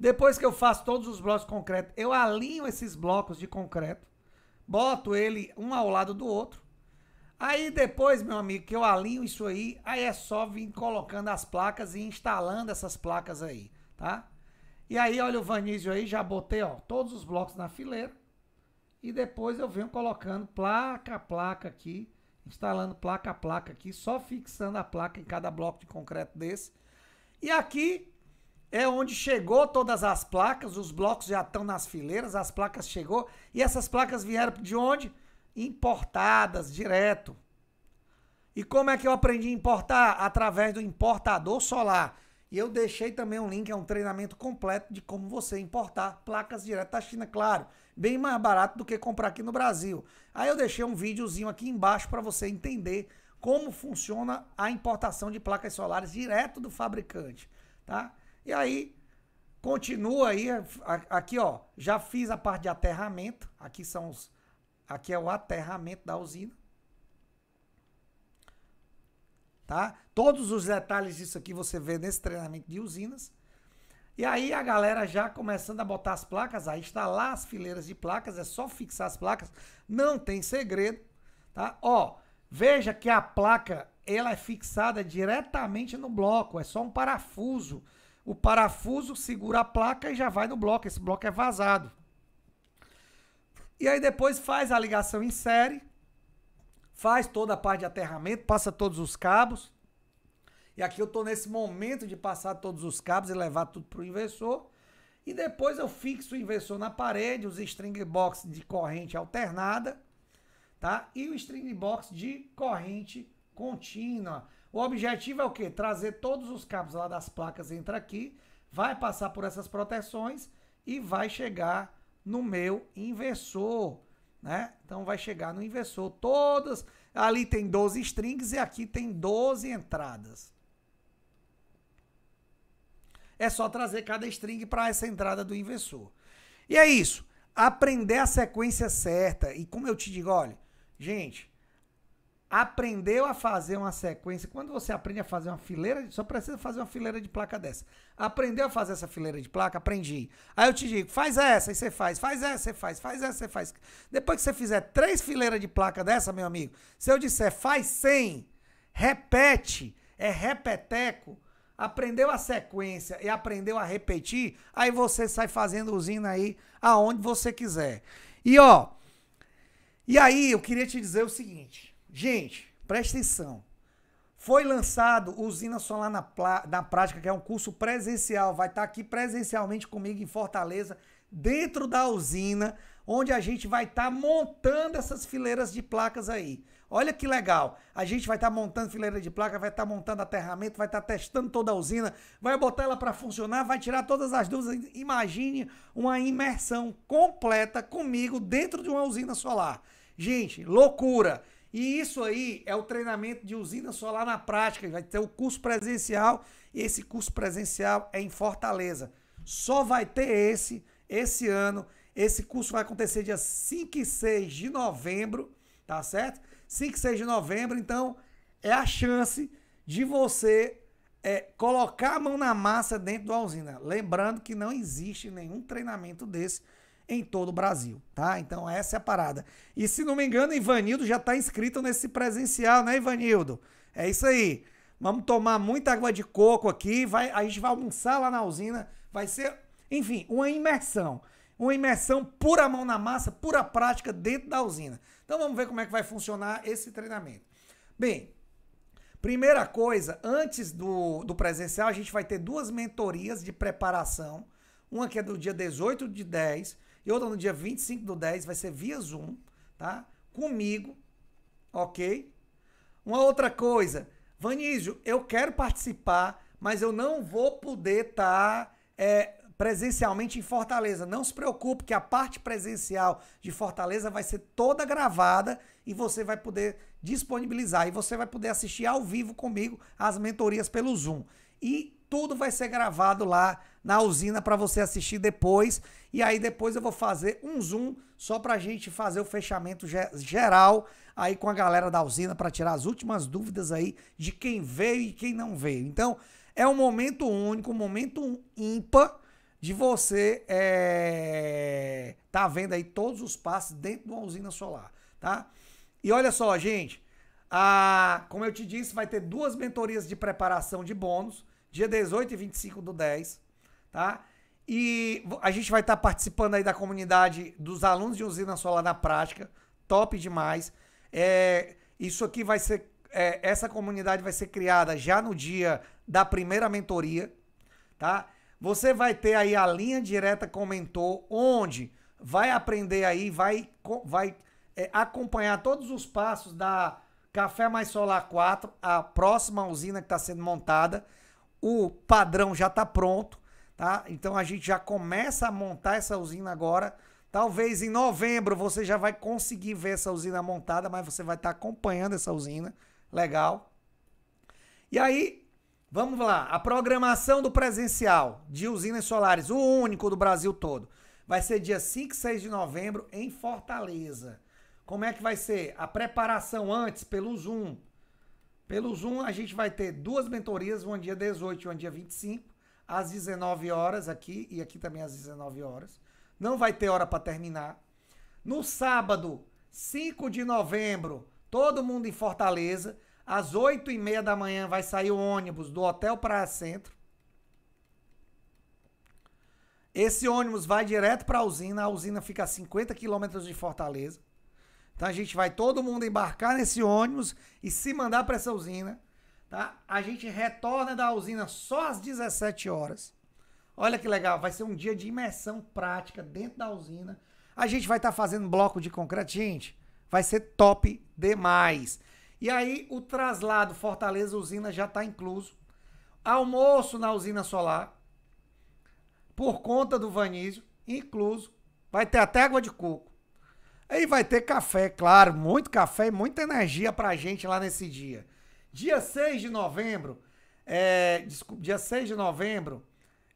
S1: Depois que eu faço todos os blocos de concreto, eu alinho esses blocos de concreto, boto ele um ao lado do outro Aí depois, meu amigo, que eu alinho isso aí, aí é só vir colocando as placas e instalando essas placas aí, tá? E aí, olha o vanísio aí, já botei, ó, todos os blocos na fileira. E depois eu venho colocando placa a placa aqui, instalando placa a placa aqui, só fixando a placa em cada bloco de concreto desse. E aqui é onde chegou todas as placas, os blocos já estão nas fileiras, as placas chegou. E essas placas vieram de onde? importadas direto. E como é que eu aprendi a importar? Através do importador solar. E eu deixei também um link, é um treinamento completo de como você importar placas direto da China, claro. Bem mais barato do que comprar aqui no Brasil. Aí eu deixei um videozinho aqui embaixo para você entender como funciona a importação de placas solares direto do fabricante, tá? E aí, continua aí, aqui ó, já fiz a parte de aterramento, aqui são os, Aqui é o aterramento da usina. Tá? Todos os detalhes disso aqui você vê nesse treinamento de usinas. E aí a galera já começando a botar as placas, a instalar as fileiras de placas, é só fixar as placas, não tem segredo, tá? Ó, veja que a placa, ela é fixada diretamente no bloco, é só um parafuso. O parafuso segura a placa e já vai no bloco, esse bloco é vazado. E aí depois faz a ligação em série, faz toda a parte de aterramento, passa todos os cabos. E aqui eu estou nesse momento de passar todos os cabos e levar tudo para o inversor. E depois eu fixo o inversor na parede, os string box de corrente alternada, tá? E o string box de corrente contínua. O objetivo é o quê? Trazer todos os cabos lá das placas, entra aqui, vai passar por essas proteções e vai chegar no meu inversor, né? Então vai chegar no inversor todas, ali tem 12 strings e aqui tem 12 entradas. É só trazer cada string para essa entrada do inversor. E é isso. Aprender a sequência certa. E como eu te digo, olha, gente, aprendeu a fazer uma sequência. Quando você aprende a fazer uma fileira, só precisa fazer uma fileira de placa dessa. Aprendeu a fazer essa fileira de placa? Aprendi. Aí eu te digo, faz essa, e você faz, faz essa, você faz, faz essa, você faz. Depois que você fizer três fileiras de placa dessa, meu amigo, se eu disser faz 100, repete, é repeteco, aprendeu a sequência e aprendeu a repetir, aí você sai fazendo usina aí aonde você quiser. E ó, e aí eu queria te dizer o seguinte, Gente, presta atenção. Foi lançado Usina Solar na, na Prática, que é um curso presencial. Vai estar tá aqui presencialmente comigo em Fortaleza, dentro da usina, onde a gente vai estar tá montando essas fileiras de placas aí. Olha que legal. A gente vai estar tá montando fileira de placa, vai estar tá montando aterramento, vai estar tá testando toda a usina, vai botar ela para funcionar, vai tirar todas as dúvidas. Imagine uma imersão completa comigo dentro de uma usina solar. Gente, loucura! E isso aí é o treinamento de usina solar na prática. Vai ter o curso presencial. E esse curso presencial é em Fortaleza. Só vai ter esse, esse ano. Esse curso vai acontecer dia 5 e 6 de novembro, tá certo? 5 e 6 de novembro. Então, é a chance de você é, colocar a mão na massa dentro da usina. Lembrando que não existe nenhum treinamento desse em todo o Brasil, tá? Então essa é a parada. E se não me engano, Ivanildo já está inscrito nesse presencial, né, Ivanildo? É isso aí. Vamos tomar muita água de coco aqui, vai, a gente vai almoçar lá na usina, vai ser, enfim, uma imersão. Uma imersão pura mão na massa, pura prática dentro da usina. Então vamos ver como é que vai funcionar esse treinamento. Bem, primeira coisa, antes do, do presencial, a gente vai ter duas mentorias de preparação. Uma que é do dia 18 de 10 e outra no dia 25 do 10 vai ser via Zoom, tá? Comigo, ok? Uma outra coisa, Vanísio, eu quero participar, mas eu não vou poder estar tá, é, presencialmente em Fortaleza. Não se preocupe que a parte presencial de Fortaleza vai ser toda gravada e você vai poder disponibilizar e você vai poder assistir ao vivo comigo as mentorias pelo Zoom. E tudo vai ser gravado lá na usina para você assistir depois. E aí depois eu vou fazer um zoom só para a gente fazer o fechamento geral aí com a galera da usina para tirar as últimas dúvidas aí de quem veio e quem não veio. Então é um momento único, um momento ímpar de você é, tá vendo aí todos os passos dentro de uma usina solar, tá? E olha só, gente, a, como eu te disse, vai ter duas mentorias de preparação de bônus dia 18 e 25 do 10, tá? E a gente vai estar tá participando aí da comunidade dos alunos de usina solar na prática, top demais. É, isso aqui vai ser, é, essa comunidade vai ser criada já no dia da primeira mentoria, tá? Você vai ter aí a linha direta com o mentor, onde vai aprender aí, vai, vai é, acompanhar todos os passos da Café Mais Solar 4, a próxima usina que está sendo montada o padrão já está pronto, tá? Então a gente já começa a montar essa usina agora. Talvez em novembro você já vai conseguir ver essa usina montada, mas você vai estar tá acompanhando essa usina. Legal. E aí, vamos lá. A programação do presencial de usinas solares, o único do Brasil todo, vai ser dia 5 e 6 de novembro em Fortaleza. Como é que vai ser? A preparação antes pelo Zoom pelo Zoom, a gente vai ter duas mentorias, um dia 18 e um dia 25, às 19 horas aqui e aqui também às 19 horas. Não vai ter hora para terminar. No sábado, 5 de novembro, todo mundo em Fortaleza. Às 8 e meia da manhã vai sair o ônibus do hotel para centro. Esse ônibus vai direto para a usina. A usina fica a 50 quilômetros de Fortaleza. Então a gente vai todo mundo embarcar nesse ônibus e se mandar para essa usina, tá? A gente retorna da usina só às 17 horas. Olha que legal, vai ser um dia de imersão prática dentro da usina. A gente vai estar tá fazendo bloco de concreto, gente. Vai ser top demais. E aí o traslado Fortaleza Usina já está incluso. Almoço na usina solar por conta do Vanísio, incluso. Vai ter até água de coco. Aí vai ter café, claro, muito café e muita energia pra gente lá nesse dia. Dia 6 de novembro, é, desculpa, dia 6 de novembro,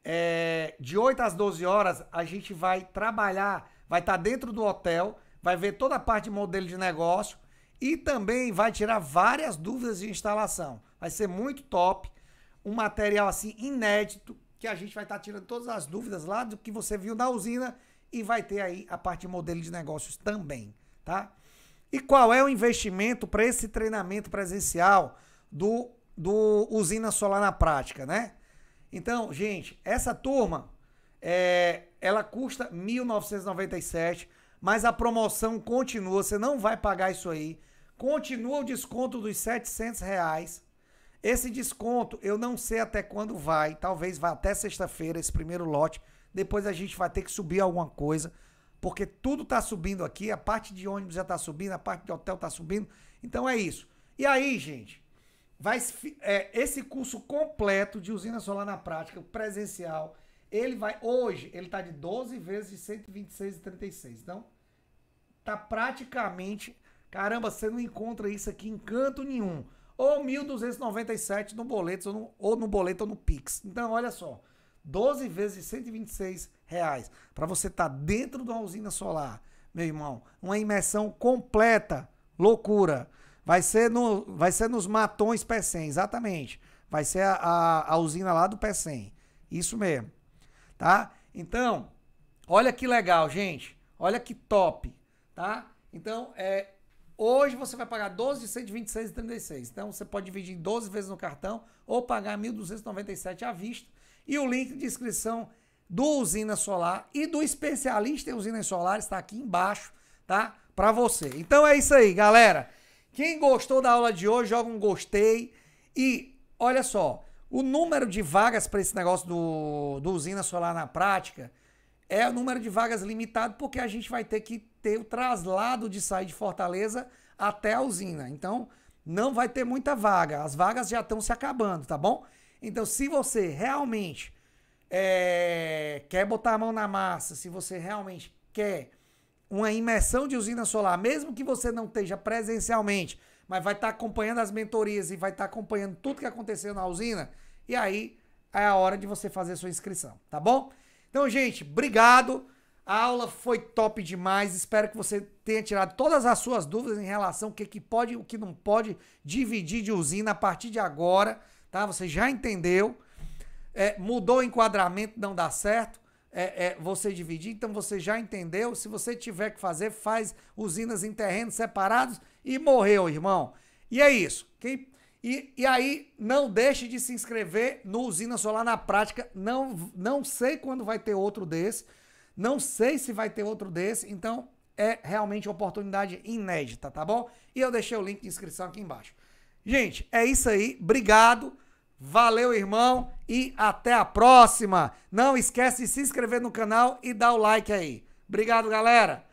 S1: é, de 8 às 12 horas, a gente vai trabalhar, vai estar tá dentro do hotel, vai ver toda a parte de modelo de negócio e também vai tirar várias dúvidas de instalação. Vai ser muito top, um material assim inédito, que a gente vai estar tá tirando todas as dúvidas lá do que você viu na usina e vai ter aí a parte de modelo de negócios também, tá? E qual é o investimento para esse treinamento presencial do, do Usina Solar na Prática, né? Então, gente, essa turma, é, ela custa R$ 1.997, mas a promoção continua, você não vai pagar isso aí. Continua o desconto dos 700 reais. Esse desconto, eu não sei até quando vai, talvez vá até sexta-feira, esse primeiro lote, depois a gente vai ter que subir alguma coisa, porque tudo está subindo aqui, a parte de ônibus já está subindo, a parte de hotel está subindo. Então é isso. E aí, gente, vai é, esse curso completo de usina solar na prática, presencial, ele vai hoje, ele está de 12 vezes de 126,36. Então, tá praticamente, caramba, você não encontra isso aqui em canto nenhum ou 1.297 no boleto ou no, ou no boleto ou no Pix. Então, olha só. 12 vezes de 126 reais para você estar tá dentro de uma usina solar, meu irmão. Uma imersão completa, loucura. Vai ser, no, vai ser nos Matões P100, exatamente. Vai ser a, a, a usina lá do P100. Isso mesmo. Tá? Então, olha que legal, gente. Olha que top. Tá? Então, é, hoje você vai pagar 12 de 126 e Então, você pode dividir 12 vezes no cartão ou pagar 1.297 à vista e o link de inscrição do Usina Solar e do especialista em usinas solares está aqui embaixo, tá? Para você. Então é isso aí, galera. Quem gostou da aula de hoje, joga um gostei. E olha só, o número de vagas para esse negócio do, do Usina Solar na prática é o número de vagas limitado, porque a gente vai ter que ter o traslado de sair de Fortaleza até a usina. Então, não vai ter muita vaga. As vagas já estão se acabando, tá bom? Então, se você realmente é, quer botar a mão na massa, se você realmente quer uma imersão de usina solar, mesmo que você não esteja presencialmente, mas vai estar tá acompanhando as mentorias e vai estar tá acompanhando tudo que aconteceu na usina, e aí é a hora de você fazer sua inscrição, tá bom? Então, gente, obrigado. A aula foi top demais. Espero que você tenha tirado todas as suas dúvidas em relação ao que, que pode e o que não pode dividir de usina a partir de agora tá? Você já entendeu. É, mudou o enquadramento, não dá certo. É, é, você dividir, então você já entendeu. Se você tiver que fazer, faz usinas em terrenos separados e morreu, irmão. E é isso. Quem, e, e aí, não deixe de se inscrever no Usina Solar na Prática. Não, não sei quando vai ter outro desse. Não sei se vai ter outro desse. Então, é realmente uma oportunidade inédita, tá bom? E eu deixei o link de inscrição aqui embaixo. Gente, é isso aí. Obrigado. Valeu, irmão, e até a próxima. Não esquece de se inscrever no canal e dar o like aí. Obrigado, galera.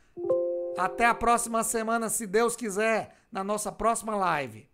S1: Até a próxima semana, se Deus quiser, na nossa próxima live.